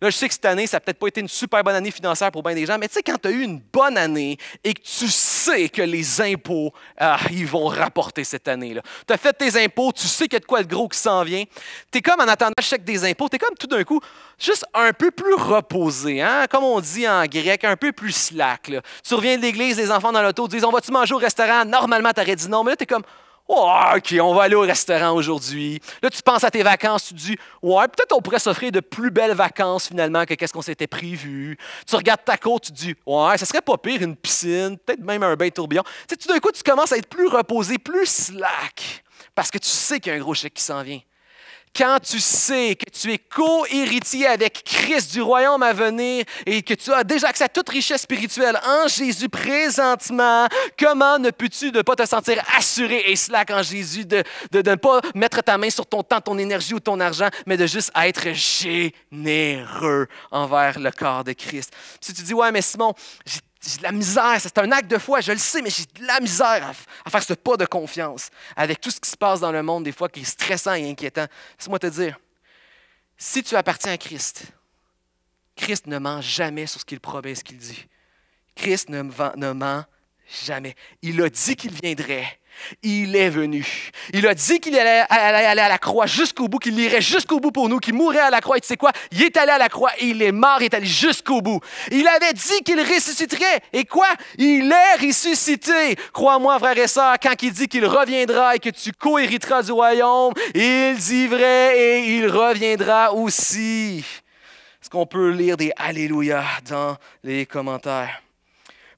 Là, je sais que cette année, ça n'a peut-être pas été une super bonne année financière pour bien des gens, mais tu sais, quand tu as eu une bonne année et que tu sais que les impôts, ah, ils vont rapporter cette année-là. Tu as fait tes impôts, tu sais qu'il y a de quoi de gros qui s'en vient. Tu es comme en attendant le chèque des impôts, tu es comme tout d'un coup juste un peu plus reposé, hein? comme on dit en grec, un peu plus slack. Tu reviens de l'église, les enfants dans l'auto disent On va-tu manger au restaurant Normalement, tu aurais dit non, mais là, tu es comme oh, OK, on va aller au restaurant aujourd'hui. Là, tu penses à tes vacances, tu te dis Ouais, peut-être on pourrait s'offrir de plus belles vacances finalement que qu'est-ce qu'on s'était prévu. Tu regardes ta côte, tu te dis Ouais, ça serait pas pire une piscine, peut-être même un bain tourbillon. Tu sais, tout d'un coup, tu commences à être plus reposé, plus slack, parce que tu sais qu'il y a un gros chèque qui s'en vient quand tu sais que tu es co-héritier avec Christ du royaume à venir et que tu as déjà accès à toute richesse spirituelle en Jésus présentement, comment ne peux-tu ne pas te sentir assuré et slack en Jésus, de, de, ne pas mettre ta main sur ton temps, ton énergie ou ton argent, mais de juste être généreux envers le corps de Christ. Si tu dis, ouais, mais Simon, j'ai j'ai de la misère, c'est un acte de foi, je le sais, mais j'ai de la misère à, faire ce pas de confiance avec tout ce qui se passe dans le monde, des fois, qui est stressant et inquiétant. Laisse-moi te dire, si tu appartiens à Christ, Christ ne ment jamais sur ce qu'il promet et ce qu'il dit. Christ ne, ment jamais. Il a dit qu'il viendrait, il est venu. Il a dit qu'il allait, aller à la croix jusqu'au bout, qu'il irait jusqu'au bout pour nous, qu'il mourrait à la croix. Et tu sais quoi? Il est allé à la croix il est mort, il est allé jusqu'au bout. Il avait dit qu'il ressusciterait. Et quoi? Il est ressuscité. Crois-moi, frère et sœurs, quand il dit qu'il reviendra et que tu cohériteras du royaume, il dit vrai et il reviendra aussi. Est-ce qu'on peut lire des Alléluia dans les commentaires?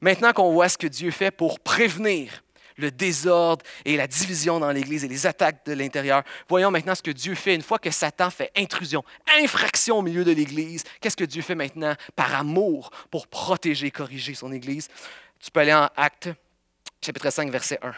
Maintenant qu'on voit ce que Dieu fait pour prévenir, le désordre et la division dans l'Église et les attaques de l'intérieur. Voyons maintenant ce que Dieu fait une fois que Satan fait intrusion, infraction au milieu de l'Église. Qu'est-ce que Dieu fait maintenant par amour pour protéger, et corriger son Église? Tu peux aller en Acte, chapitre 5, verset 1.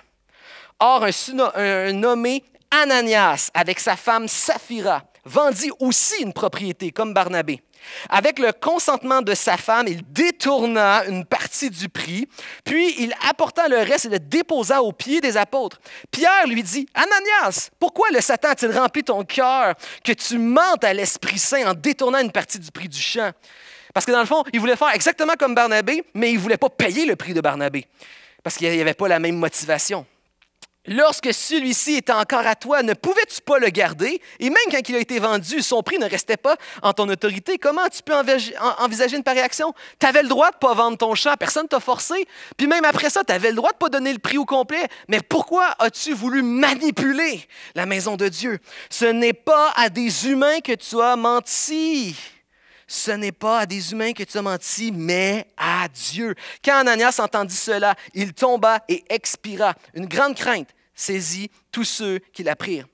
Or, un, un nommé Ananias avec sa femme Saphira vendit aussi une propriété comme Barnabé avec le consentement de sa femme, il détourna une partie du prix, puis il apporta le reste et le déposa aux pieds des apôtres. Pierre lui dit, Ananias, pourquoi le Satan a-t-il rempli ton cœur que tu mentes à l'Esprit Saint en détournant une partie du prix du champ? Parce que dans le fond, il voulait faire exactement comme Barnabé, mais il ne voulait pas payer le prix de Barnabé, parce qu'il n'y avait pas la même motivation. Lorsque celui-ci était encore à toi, ne pouvais-tu pas le garder? Et même quand il a été vendu, son prix ne restait pas en ton autorité. Comment tu peux envisager une paréaction Tu avais le droit de pas vendre ton champ, personne ne t'a forcé. Puis même après ça, tu avais le droit de pas donner le prix au complet. Mais pourquoi as-tu voulu manipuler la maison de Dieu? Ce n'est pas à des humains que tu as menti ce n'est pas à des humains que tu as menti, mais à Dieu. Quand Ananias entendit cela, il tomba et expira. Une grande crainte saisit tous ceux qui la prirent.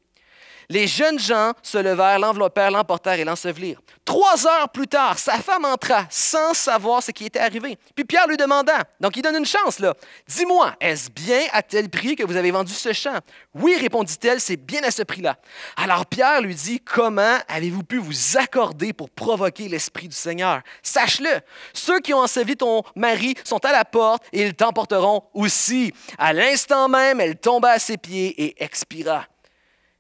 Les jeunes gens se levèrent, l'enveloppèrent, l'emportèrent et l'ensevelirent. Trois heures plus tard, sa femme entra sans savoir ce qui était arrivé. Puis Pierre lui demanda, donc il donne une chance là, Dis-moi, est-ce bien à tel prix que vous avez vendu ce champ Oui, répondit-elle, c'est bien à ce prix-là. Alors Pierre lui dit, Comment avez-vous pu vous accorder pour provoquer l'Esprit du Seigneur Sache-le, ceux qui ont enseveli ton mari sont à la porte et ils t'emporteront aussi. À l'instant même, elle tomba à ses pieds et expira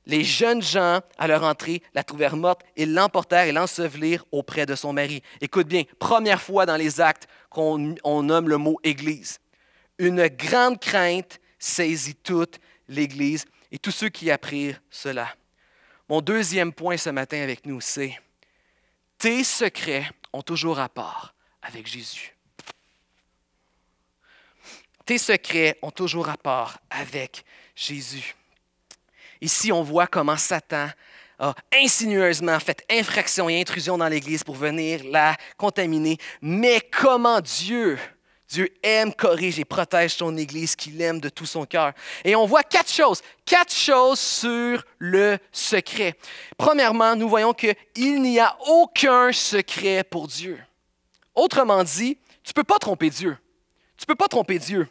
les jeunes gens, à leur entrée, la trouvèrent morte et l'emportèrent et l'ensevelirent auprès de son mari. Écoute bien, première fois dans les actes qu'on nomme le mot Église. Une grande crainte saisit toute l'Église et tous ceux qui apprirent cela. Mon deuxième point ce matin avec nous, c'est tes secrets ont toujours rapport avec Jésus. Tes secrets ont toujours rapport avec Jésus. Ici, on voit comment Satan a insinueusement fait infraction et intrusion dans l'Église pour venir la contaminer. Mais comment Dieu, Dieu aime, corrige et protège son Église qu'il aime de tout son cœur. Et on voit quatre choses, quatre choses sur le secret. Premièrement, nous voyons qu'il n'y a aucun secret pour Dieu. Autrement dit, tu ne peux pas tromper Dieu. Tu ne peux pas tromper Dieu.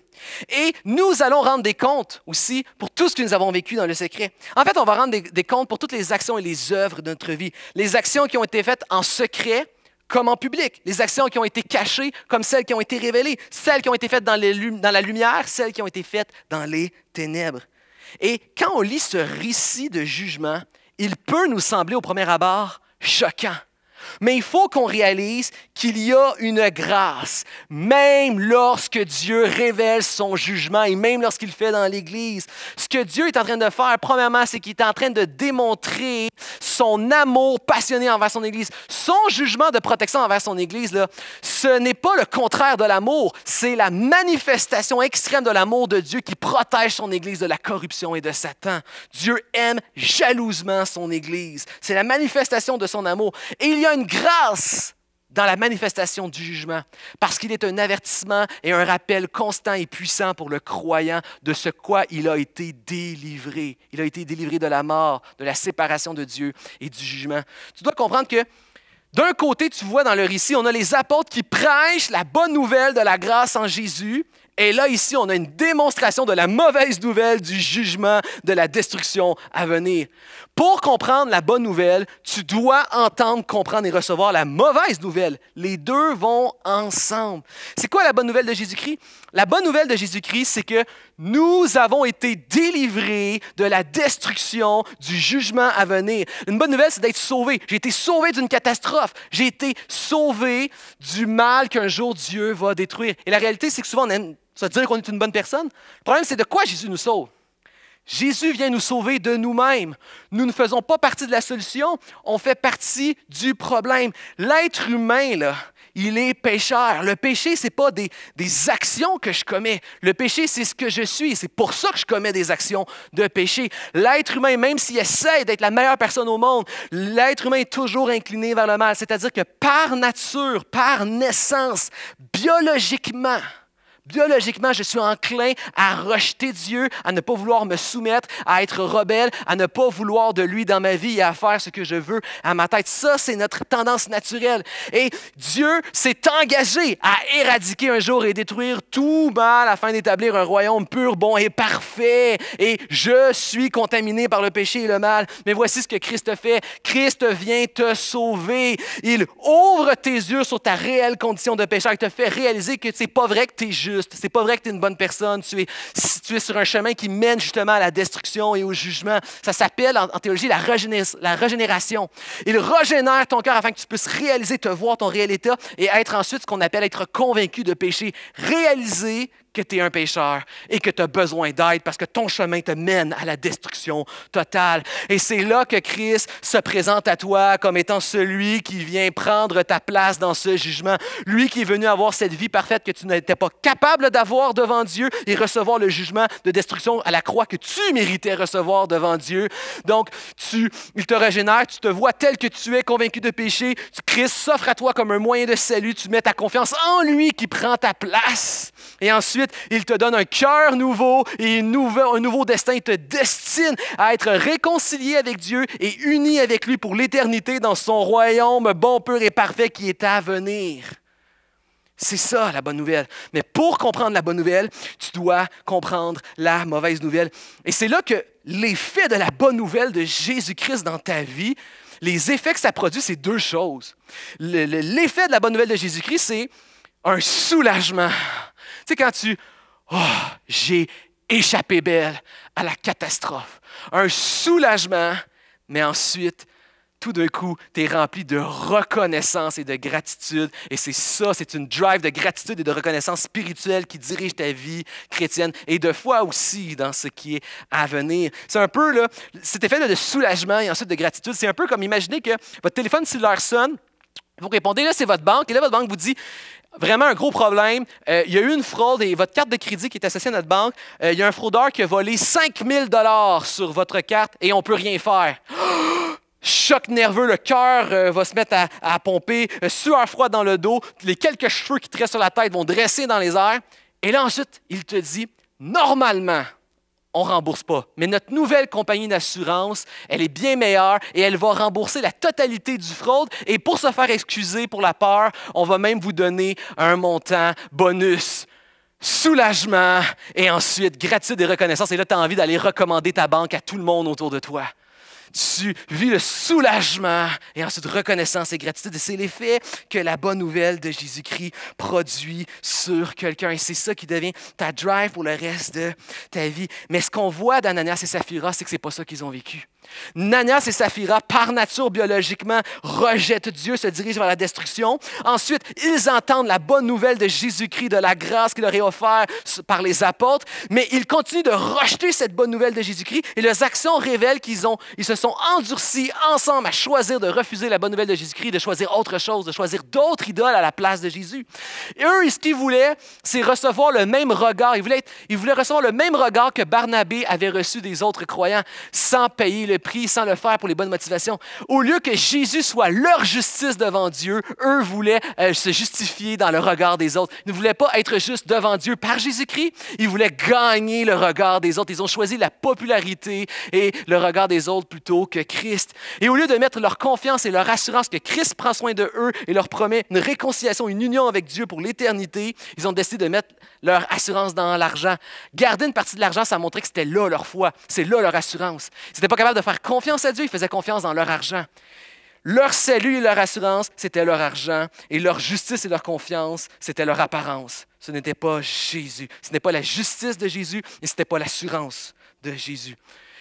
Et nous allons rendre des comptes aussi pour tout ce que nous avons vécu dans le secret. En fait, on va rendre des, comptes pour toutes les actions et les œuvres de notre vie. Les actions qui ont été faites en secret comme en public. Les actions qui ont été cachées comme celles qui ont été révélées. Celles qui ont été faites dans, dans la lumière, celles qui ont été faites dans les ténèbres. Et quand on lit ce récit de jugement, il peut nous sembler au premier abord choquant. Mais il faut qu'on réalise qu'il y a une grâce, même lorsque Dieu révèle son jugement et même lorsqu'il fait dans l'Église. Ce que Dieu est en train de faire, premièrement, c'est qu'il est en train de démontrer son amour passionné envers son Église. Son jugement de protection envers son Église, ce n'est pas le contraire de l'amour, c'est la manifestation extrême de l'amour de Dieu qui protège son Église de la corruption et de Satan. Dieu aime jalousement son Église. C'est la manifestation de son amour. Et il y a une grâce dans la manifestation du jugement, parce qu'il est un avertissement et un rappel constant et puissant pour le croyant de ce quoi il a été délivré. Il a été délivré de la mort, de la séparation de Dieu et du jugement. Tu dois comprendre que d'un côté, tu vois dans le récit, on a les apôtres qui prêchent la bonne nouvelle de la grâce en Jésus. Et là, ici, on a une démonstration de la mauvaise nouvelle du jugement, de la destruction à venir. Pour comprendre la bonne nouvelle, tu dois entendre, comprendre et recevoir la mauvaise nouvelle. Les deux vont ensemble. C'est quoi la bonne nouvelle de Jésus-Christ? La bonne nouvelle de Jésus-Christ, c'est que nous avons été délivrés de la destruction, du jugement à venir. Une bonne nouvelle, c'est d'être sauvé. J'ai été sauvé d'une catastrophe. J'ai été sauvé du mal qu'un jour Dieu va détruire. Et la réalité, c'est que souvent, on aime se dire qu'on est une bonne personne. Le problème, c'est de quoi Jésus nous sauve? Jésus vient nous sauver de nous-mêmes. Nous ne faisons pas partie de la solution, on fait partie du problème. L'être humain, là, il est pécheur. Le péché, ce n'est pas des, des, actions que je commets. Le péché, c'est ce que je suis. C'est pour ça que je commets des actions de péché. L'être humain, même s'il essaie d'être la meilleure personne au monde, l'être humain est toujours incliné vers le mal. C'est-à-dire que par nature, par naissance, biologiquement, biologiquement, je suis enclin à rejeter Dieu, à ne pas vouloir me soumettre, à être rebelle, à ne pas vouloir de lui dans ma vie et à faire ce que je veux à ma tête. Ça, c'est notre tendance naturelle. Et Dieu s'est engagé à éradiquer un jour et détruire tout mal afin d'établir un royaume pur, bon et parfait. Et je suis contaminé par le péché et le mal. Mais voici ce que Christ fait. Christ vient te sauver. Il ouvre tes yeux sur ta réelle condition de pécheur et te fait réaliser que c'est pas vrai que tu es juste c'est pas vrai que tu es une bonne personne. Tu es, tu es sur un chemin qui mène justement à la destruction et au jugement. Ça s'appelle en, théologie la, la régénération. Il régénère ton cœur afin que tu puisses réaliser, te voir ton réel état et être ensuite ce qu'on appelle être convaincu de péché. Réaliser que tu es un pécheur et que tu as besoin d'aide parce que ton chemin te mène à la destruction totale. Et c'est là que Christ se présente à toi comme étant celui qui vient prendre ta place dans ce jugement. Lui qui est venu avoir cette vie parfaite que tu n'étais pas capable d'avoir devant Dieu et recevoir le jugement de destruction à la croix que tu méritais recevoir devant Dieu. Donc, tu, il te régénère, tu te vois tel que tu es, convaincu de péché. Christ s'offre à toi comme un moyen de salut. Tu mets ta confiance en lui qui prend ta place. Et ensuite, il te donne un cœur nouveau et un nouveau destin. Il te destine à être réconcilié avec Dieu et uni avec lui pour l'éternité dans son royaume bon, pur et parfait qui est à venir. C'est ça la bonne nouvelle. Mais pour comprendre la bonne nouvelle, tu dois comprendre la mauvaise nouvelle. Et c'est là que l'effet de la bonne nouvelle de Jésus-Christ dans ta vie, les effets que ça produit, c'est deux choses. L'effet de la bonne nouvelle de Jésus-Christ, c'est un soulagement. Tu sais, quand tu, oh, j'ai échappé belle à la catastrophe. Un soulagement, mais ensuite, tout d'un coup, tu es rempli de reconnaissance et de gratitude. Et c'est ça, c'est une drive de gratitude et de reconnaissance spirituelle qui dirige ta vie chrétienne et de foi aussi dans ce qui est à venir. C'est un peu là, cet effet de soulagement et ensuite de gratitude. C'est un peu comme imaginer que votre téléphone leur sonne, vous répondez, là, c'est votre banque, et là, votre banque vous dit vraiment un gros problème. Euh, il y a eu une fraude et votre carte de crédit qui est associée à notre banque, euh, il y a un fraudeur qui a volé 5000 dollars sur votre carte et on ne peut rien faire. [gasps] Choc nerveux, le cœur euh, va se mettre à, à pomper, sueur froide dans le dos, les quelques cheveux qui te sur la tête vont dresser dans les airs. Et là ensuite, il te dit, normalement, on ne rembourse pas. Mais notre nouvelle compagnie d'assurance, elle est bien meilleure et elle va rembourser la totalité du fraude. Et pour se faire excuser pour la peur, on va même vous donner un montant bonus. Soulagement et ensuite gratitude des reconnaissance. Et là, tu as envie d'aller recommander ta banque à tout le monde autour de toi tu vis le soulagement et ensuite reconnaissance et gratitude. Et c'est l'effet que la bonne nouvelle de Jésus-Christ produit sur quelqu'un. Et c'est ça qui devient ta drive pour le reste de ta vie. Mais ce qu'on voit d'Ananias et Saphira, c'est que n'est pas ça qu'ils ont vécu. Nanias et Saphira, par nature biologiquement, rejettent Dieu, se dirigent vers la destruction. Ensuite, ils entendent la bonne nouvelle de Jésus-Christ, de la grâce qu'il leur est offerte par les apôtres, mais ils continuent de rejeter cette bonne nouvelle de Jésus-Christ et leurs actions révèlent qu'ils ils se sont endurcis ensemble à choisir de refuser la bonne nouvelle de Jésus-Christ, de choisir autre chose, de choisir d'autres idoles à la place de Jésus. Et eux, ce qu'ils voulaient, c'est recevoir le même regard. Ils voulaient, ils voulaient recevoir le même regard que Barnabé avait reçu des autres croyants sans payer le pris sans le faire pour les bonnes motivations. Au lieu que Jésus soit leur justice devant Dieu, eux voulaient euh, se justifier dans le regard des autres. Ils ne voulaient pas être justes devant Dieu par Jésus-Christ. Ils voulaient gagner le regard des autres. Ils ont choisi la popularité et le regard des autres plutôt que Christ. Et au lieu de mettre leur confiance et leur assurance que Christ prend soin de eux et leur promet une réconciliation, une union avec Dieu pour l'éternité, ils ont décidé de mettre leur assurance dans l'argent. Garder une partie de l'argent, ça montrait que c'était là leur foi, c'est là leur assurance. Ils n'étaient pas capables de faire confiance à Dieu, ils faisaient confiance dans leur argent. Leur salut et leur assurance, c'était leur argent, et leur justice et leur confiance, c'était leur apparence. Ce n'était pas Jésus, ce n'est pas la justice de Jésus, et ce n'était pas l'assurance de Jésus.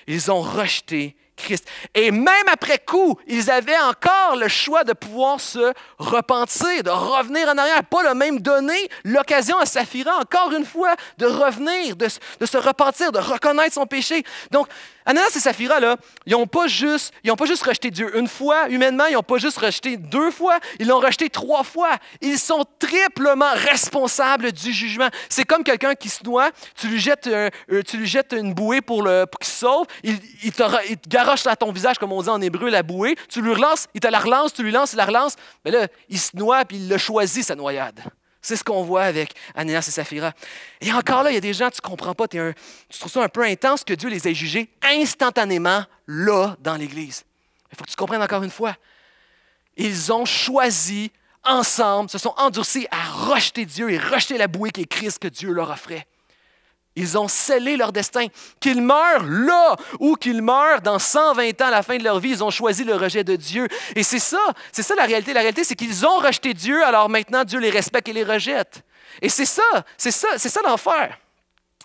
Ils ont rejeté Christ. Et même après coup, ils avaient encore le choix de pouvoir se repentir, de revenir en arrière. Paul a même donné l'occasion à Saphira, encore une fois, de revenir, de, se repentir, de reconnaître son péché. Donc, Ananas et Saphira, là, ils n'ont pas, juste, ils pas juste rejeté Dieu une fois, humainement, ils n'ont pas juste rejeté deux fois, ils l'ont rejeté trois fois. Ils sont triplement responsables du jugement. C'est comme quelqu'un qui se noie, tu lui jettes, euh, tu lui jettes une bouée pour, qu'il se sauve, il, il te garde à ton visage, comme on dit en hébreu, la bouée, tu lui relances, il te la relance, tu lui lances, il la relance, mais là, il se noie, puis il le choisit, sa noyade. C'est ce qu'on voit avec Anéas et Saphira. Et encore là, il y a des gens, tu ne comprends pas, tu trouves ça un peu intense que Dieu les ait jugés instantanément, là, dans l'Église. Il faut que tu comprennes encore une fois. Ils ont choisi ensemble, se sont endurcis à rejeter Dieu et rejeter la bouée qui est Christ que Dieu leur offrait. Ils ont scellé leur destin. Qu'ils meurent là ou qu'ils meurent dans 120 ans à la fin de leur vie, ils ont choisi le rejet de Dieu. Et c'est ça, c'est ça la réalité. La réalité, c'est qu'ils ont rejeté Dieu, alors maintenant Dieu les respecte et les rejette. Et c'est ça, c'est ça, c'est ça l'enfer.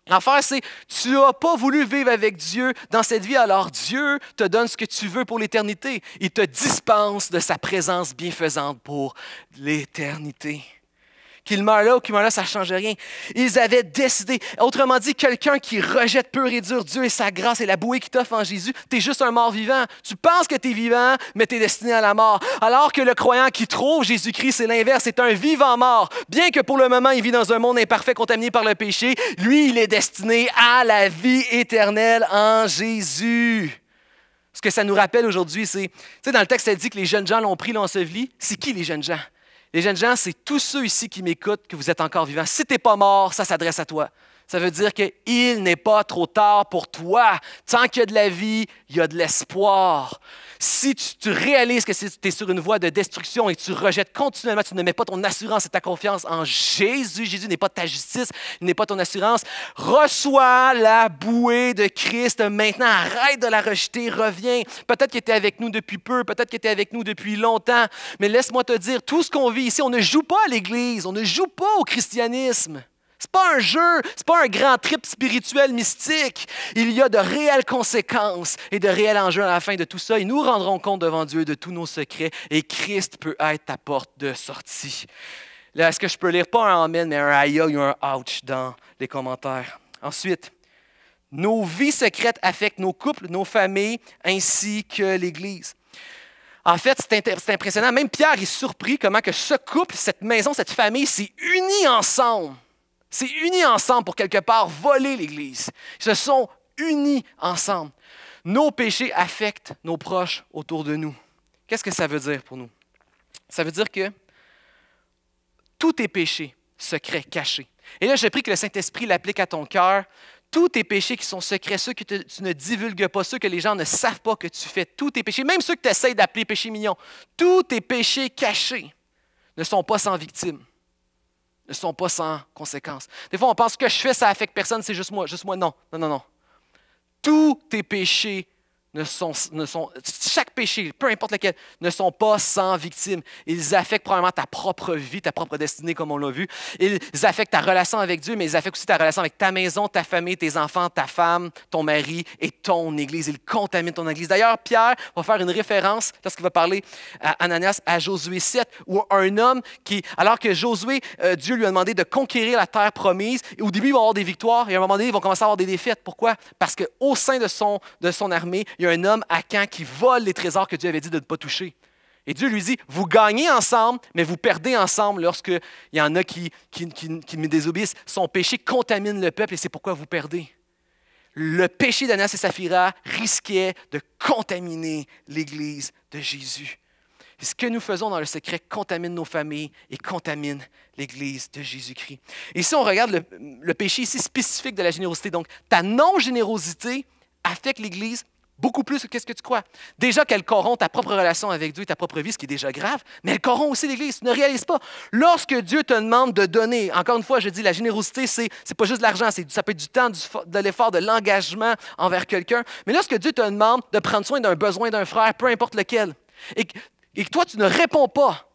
L'enfer, c'est tu n'as pas voulu vivre avec Dieu dans cette vie, alors Dieu te donne ce que tu veux pour l'éternité. Il te dispense de sa présence bienfaisante pour l'éternité qu'il meure là ou qu'il meure là, ça ne change rien. Ils avaient décidé. Autrement dit, quelqu'un qui rejette pur et dur Dieu et sa grâce et la bouée qui t'offre en Jésus, tu es juste un mort vivant. Tu penses que tu es vivant, mais tu es destiné à la mort. Alors que le croyant qui trouve Jésus-Christ, c'est l'inverse, c'est un vivant mort. Bien que pour le moment, il vit dans un monde imparfait, contaminé par le péché, lui, il est destiné à la vie éternelle en Jésus. Ce que ça nous rappelle aujourd'hui, c'est, tu sais, dans le texte, ça dit que les jeunes gens l'ont pris, l'enseveli. C'est qui les jeunes gens? Les jeunes gens, c'est tous ceux ici qui m'écoutent que vous êtes encore vivants. Si tu pas mort, ça s'adresse à toi. Ça veut dire qu'il n'est pas trop tard pour toi. Tant qu'il y a de la vie, il y a de l'espoir. Si tu, réalises que tu es sur une voie de destruction et tu rejettes continuellement, tu ne mets pas ton assurance et ta confiance en Jésus, Jésus n'est pas ta justice, n'est pas ton assurance, reçois la bouée de Christ maintenant, arrête de la rejeter, reviens. Peut-être qu'il était avec nous depuis peu, peut-être qu'il était avec nous depuis longtemps, mais laisse-moi te dire, tout ce qu'on vit ici, on ne joue pas à l'Église, on ne joue pas au christianisme. C'est pas un jeu, n'est pas un grand trip spirituel mystique. Il y a de réelles conséquences et de réels enjeux à la fin de tout ça. Et nous rendrons compte devant Dieu de tous nos secrets et Christ peut être ta porte de sortie. Là, est-ce que je peux lire pas un amen, mais un aïe ou un ouch dans les commentaires? Ensuite, nos vies secrètes affectent nos couples, nos familles ainsi que l'Église. En fait, c'est impressionnant. Même Pierre est surpris comment que ce couple, cette maison, cette famille s'est unie ensemble. C'est unis ensemble pour quelque part voler l'Église. Ils se sont unis ensemble. Nos péchés affectent nos proches autour de nous. Qu'est-ce que ça veut dire pour nous? Ça veut dire que tous tes péchés secrets cachés. Et là, je prie que le Saint-Esprit l'applique à ton cœur. Tous tes péchés qui sont secrets, ceux que tu ne divulgues pas, ceux que les gens ne savent pas que tu fais, tous tes péchés, même ceux que tu essaies d'appeler péchés mignons, tous tes péchés cachés ne sont pas sans victime ne sont pas sans conséquences. Des fois, on pense que je fais, ça affecte personne, c'est juste moi, juste moi. Non, non, non, non. Tous tes péchés ne sont, ne sont, chaque péché, peu importe lequel, ne sont pas sans victime. Ils affectent probablement ta propre vie, ta propre destinée, comme on l'a vu. Ils affectent ta relation avec Dieu, mais ils affectent aussi ta relation avec ta maison, ta famille, tes enfants, ta femme, ton mari et ton Église. Ils contaminent ton Église. D'ailleurs, Pierre va faire une référence qu'il va parler à Ananias à Josué 7, où un homme qui, alors que Josué, euh, Dieu lui a demandé de conquérir la terre promise, et au début, il va avoir des victoires, et à un moment donné, ils vont commencer à avoir des défaites. Pourquoi? Parce qu'au sein de son, de son armée, il y a un homme à Caen qui vole les trésors que Dieu avait dit de ne pas toucher. Et Dieu lui dit, vous gagnez ensemble, mais vous perdez ensemble lorsqu'il y en a qui, qui, qui, qui, me désobéissent. Son péché contamine le peuple et c'est pourquoi vous perdez. Le péché d'Anas et Saphira risquait de contaminer l'Église de Jésus. Et ce que nous faisons dans le secret contamine nos familles et contamine l'Église de Jésus-Christ. Et si on regarde le péché ici spécifique de la générosité, donc ta non-générosité affecte l'Église Beaucoup plus que ce que tu crois. Déjà qu'elle corrompt ta propre relation avec Dieu et ta propre vie, ce qui est déjà grave, mais elle corrompt aussi l'Église. Tu ne réalises pas. Lorsque Dieu te demande de donner, encore une fois, je dis, la générosité, c'est n'est pas juste de l'argent, ça peut être du temps, de l'effort, de l'engagement envers quelqu'un. Mais lorsque Dieu te demande de prendre soin d'un besoin d'un frère, peu importe lequel, et, et toi, tu ne réponds pas,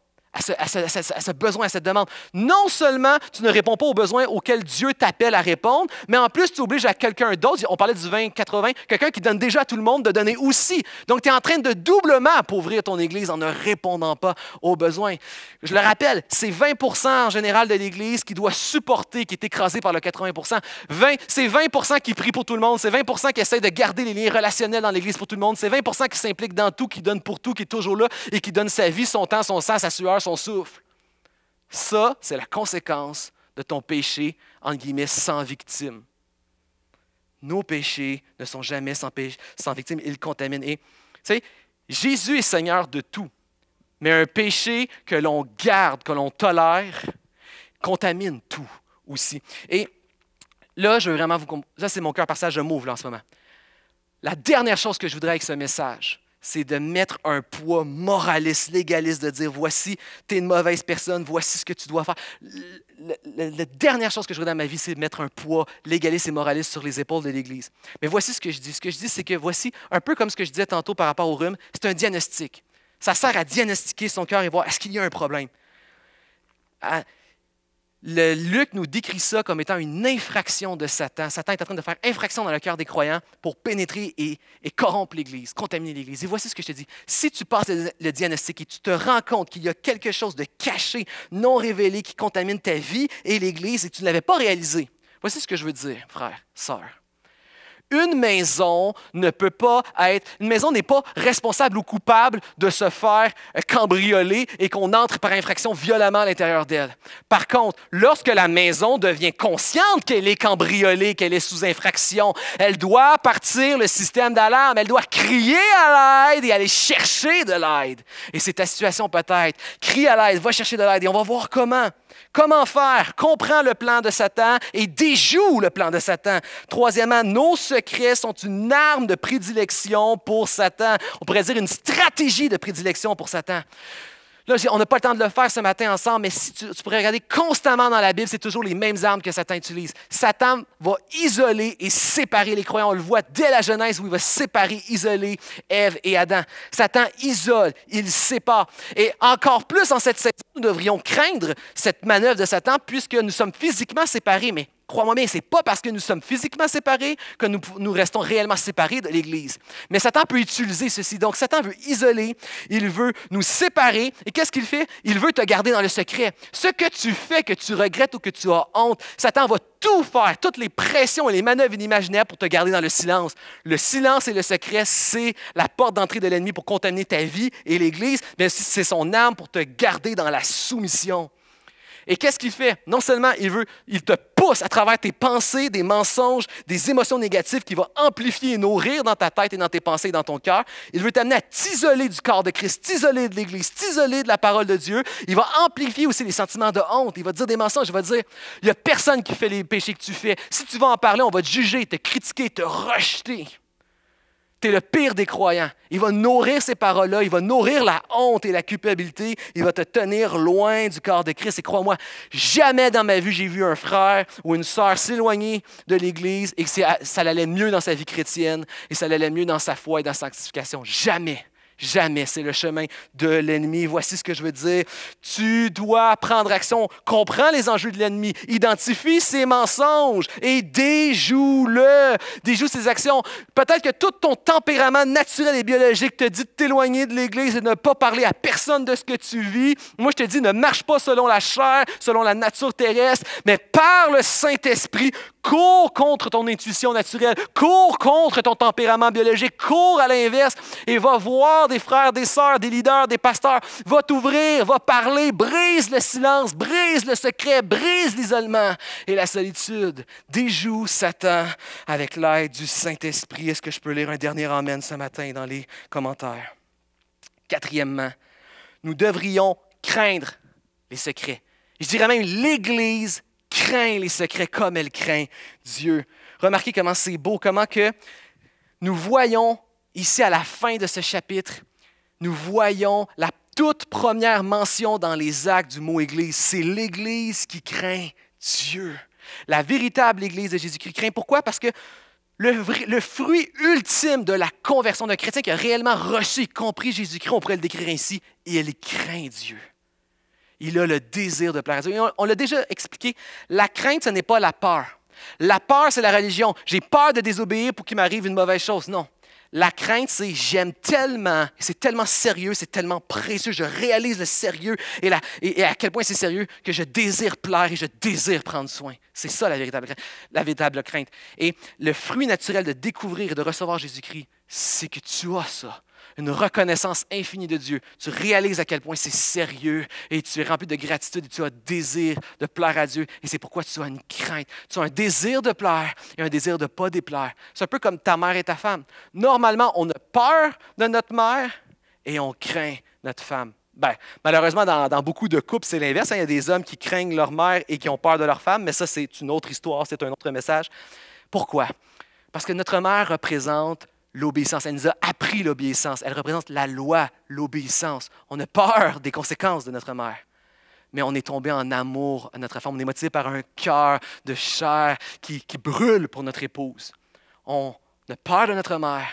à ce, besoin, à cette demande. Non seulement tu ne réponds pas aux besoins auxquels Dieu t'appelle à répondre, mais en plus tu obliges à quelqu'un d'autre, on parlait du 20-80, quelqu'un qui donne déjà à tout le monde de donner aussi. Donc tu es en train de doublement appauvrir ton Église en ne répondant pas aux besoins. Je le rappelle, c'est 20 en général de l'Église qui doit supporter, qui est écrasé par le 80 20, C'est 20 qui prie pour tout le monde, c'est 20 qui essaie de garder les liens relationnels dans l'Église pour tout le monde, c'est 20 qui s'implique dans tout, qui donne pour tout, qui est toujours là et qui donne sa vie, son temps, son sang, sa sueur, son souffle. Ça, c'est la conséquence de ton péché, en guillemets, sans victime. Nos péchés ne sont jamais sans, sans victime, ils contaminent. Et, Jésus est Seigneur de tout, mais un péché que l'on garde, que l'on tolère, contamine tout aussi. Et là, je veux vraiment vous... ça c'est mon cœur passage de je là, en ce moment. La dernière chose que je voudrais avec ce message, c'est de mettre un poids moraliste, légaliste, de dire voici, tu es une mauvaise personne, voici ce que tu dois faire. la dernière chose que je voudrais dans ma vie, c'est de mettre un poids légaliste et moraliste sur les épaules de l'Église. Mais voici ce que je dis. Ce que je dis, c'est que voici, un peu comme ce que je disais tantôt par rapport au rhume, c'est un diagnostic. Ça sert à diagnostiquer son cœur et voir est-ce qu'il y a un problème le, Luc nous décrit ça comme étant une infraction de Satan. Satan est en train de faire infraction dans le cœur des croyants pour pénétrer et, corrompre l'Église, contaminer l'Église. Et voici ce que je te dis. Si tu passes le, diagnostic et tu te rends compte qu'il y a quelque chose de caché, non révélé, qui contamine ta vie et l'Église et tu ne l'avais pas réalisé, voici ce que je veux dire, frère, sœur. Une maison ne peut pas être, une maison n'est pas responsable ou coupable de se faire cambrioler et qu'on entre par infraction violemment à l'intérieur d'elle. Par contre, lorsque la maison devient consciente qu'elle est cambriolée, qu'elle est sous infraction, elle doit partir le système d'alarme, elle doit crier à l'aide et aller chercher de l'aide. Et c'est ta situation peut-être. Crie à l'aide, va chercher de l'aide et on va voir comment. Comment faire? Comprends le plan de Satan et déjoue le plan de Satan. Troisièmement, non seulement sont une arme de prédilection pour Satan. On pourrait dire une stratégie de prédilection pour Satan. Là, on n'a pas le temps de le faire ce matin ensemble, mais si tu, pourrais regarder constamment dans la Bible, c'est toujours les mêmes armes que Satan utilise. Satan va isoler et séparer les croyants. On le voit dès la Genèse où il va séparer, isoler Ève et Adam. Satan isole, il sépare. Et encore plus en cette saison, nous devrions craindre cette manœuvre de Satan puisque nous sommes physiquement séparés, mais Crois-moi bien, ce n'est pas parce que nous sommes physiquement séparés que nous, restons réellement séparés de l'Église. Mais Satan peut utiliser ceci. Donc Satan veut isoler, il veut nous séparer. Et qu'est-ce qu'il fait? Il veut te garder dans le secret. Ce que tu fais, que tu regrettes ou que tu as honte, Satan va tout faire, toutes les pressions et les manœuvres inimaginables pour te garder dans le silence. Le silence et le secret, c'est la porte d'entrée de l'ennemi pour contaminer ta vie et l'Église, mais c'est son âme pour te garder dans la soumission. Et qu'est-ce qu'il fait? Non seulement il veut, il te pousse à travers tes pensées, des mensonges, des émotions négatives qui vont amplifier et nourrir dans ta tête et dans tes pensées et dans ton cœur. Il veut t'amener à t'isoler du corps de Christ, t'isoler de l'Église, t'isoler de la parole de Dieu. Il va amplifier aussi les sentiments de honte. Il va dire des mensonges. Il va dire, il n'y a personne qui fait les péchés que tu fais. Si tu vas en parler, on va te juger, te critiquer, te rejeter. C'est le pire des croyants. Il va nourrir ces paroles-là, il va nourrir la honte et la culpabilité, il va te tenir loin du corps de Christ. Et crois-moi, jamais dans ma vie j'ai vu un frère ou une sœur s'éloigner de l'Église et que ça l'allait mieux dans sa vie chrétienne et ça l'allait mieux dans sa foi et dans sa sanctification. Jamais. Jamais. C'est le chemin de l'ennemi. Voici ce que je veux dire. Tu dois prendre action. Comprends les enjeux de l'ennemi. Identifie ses mensonges et déjoue-le. Déjoue ses actions. Peut-être que tout ton tempérament naturel et biologique te dit de t'éloigner de l'Église et de ne pas parler à personne de ce que tu vis. Moi, je te dis, ne marche pas selon la chair, selon la nature terrestre, mais par le Saint-Esprit, cours contre ton intuition naturelle, cours contre ton tempérament biologique, cours à l'inverse et va voir des frères, des sœurs, des leaders, des pasteurs. Va t'ouvrir, va parler, brise le silence, brise le secret, brise l'isolement et la solitude. Déjoue Satan avec l'aide du Saint-Esprit. Est-ce que je peux lire un dernier Amen ce matin dans les commentaires? Quatrièmement, nous devrions craindre les secrets. Je dirais même l'Église craint les secrets comme elle craint Dieu. Remarquez comment c'est beau, comment que nous voyons ici à la fin de ce chapitre, nous voyons la toute première mention dans les actes du mot Église. C'est l'Église qui craint Dieu. La véritable Église de Jésus-Christ craint. Pourquoi? Parce que le, fruit ultime de la conversion d'un chrétien qui a réellement reçu et compris Jésus-Christ, on pourrait le décrire ainsi, et il craint Dieu. Il a le désir de plaire à Dieu. on l'a déjà expliqué, la crainte, ce n'est pas la peur. La peur, c'est la religion. J'ai peur de désobéir pour qu'il m'arrive une mauvaise chose. Non. La crainte, c'est j'aime tellement, c'est tellement sérieux, c'est tellement précieux, je réalise le sérieux et, à quel point c'est sérieux que je désire plaire et je désire prendre soin. C'est ça la véritable, la véritable crainte. Et le fruit naturel de découvrir et de recevoir Jésus-Christ, c'est que tu as ça une reconnaissance infinie de Dieu. Tu réalises à quel point c'est sérieux et tu es rempli de gratitude et tu as désir de plaire à Dieu. Et c'est pourquoi tu as une crainte. Tu as un désir de plaire et un désir de ne pas déplaire. C'est un peu comme ta mère et ta femme. Normalement, on a peur de notre mère et on craint notre femme. Ben, malheureusement, dans, beaucoup de couples, c'est l'inverse. Hein. Il y a des hommes qui craignent leur mère et qui ont peur de leur femme, mais ça, c'est une autre histoire, c'est un autre message. Pourquoi? Parce que notre mère représente l'obéissance. Elle nous a appris l'obéissance. Elle représente la loi, l'obéissance. On a peur des conséquences de notre mère. Mais on est tombé en amour à notre femme. On est motivé par un cœur de chair qui, brûle pour notre épouse. On a peur de notre mère,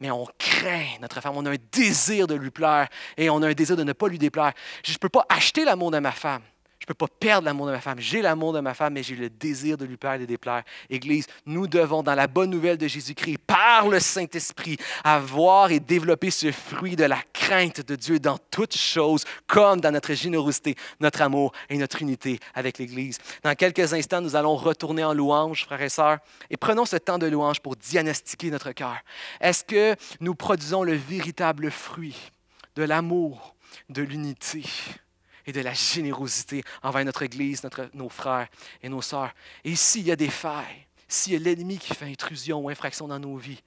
mais on craint notre femme. On a un désir de lui plaire et on a un désir de ne pas lui déplaire. Je ne peux pas acheter l'amour de ma femme. Je ne peux pas perdre l'amour de ma femme. J'ai l'amour de ma femme, mais j'ai le désir de lui perdre et de déplaire. Église, nous devons, dans la bonne nouvelle de Jésus-Christ, par le Saint-Esprit, avoir et développer ce fruit de la crainte de Dieu dans toutes choses, comme dans notre générosité, notre amour et notre unité avec l'Église. Dans quelques instants, nous allons retourner en louange, frères et sœurs, et prenons ce temps de louange pour diagnostiquer notre cœur. Est-ce que nous produisons le véritable fruit de l'amour, de l'unité? et de la générosité envers notre Église, nos frères et nos sœurs. Et s'il y a des failles, s'il y a l'ennemi qui fait intrusion ou infraction dans nos vies,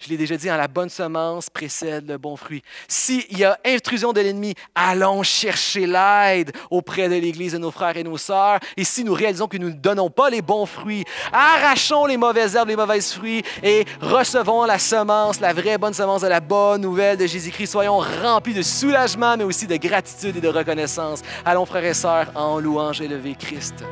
je l'ai déjà dit, en hein, la bonne semence précède le bon fruit. S'il y a intrusion de l'ennemi, allons chercher l'aide auprès de l'Église de nos frères et nos sœurs. Et si nous réalisons que nous ne donnons pas les bons fruits, arrachons les mauvaises herbes, les mauvaises fruits et recevons la semence, la vraie bonne semence de la bonne nouvelle de Jésus-Christ. Soyons remplis de soulagement, mais aussi de gratitude et de reconnaissance. Allons, frères et sœurs, en louange élevé Christ.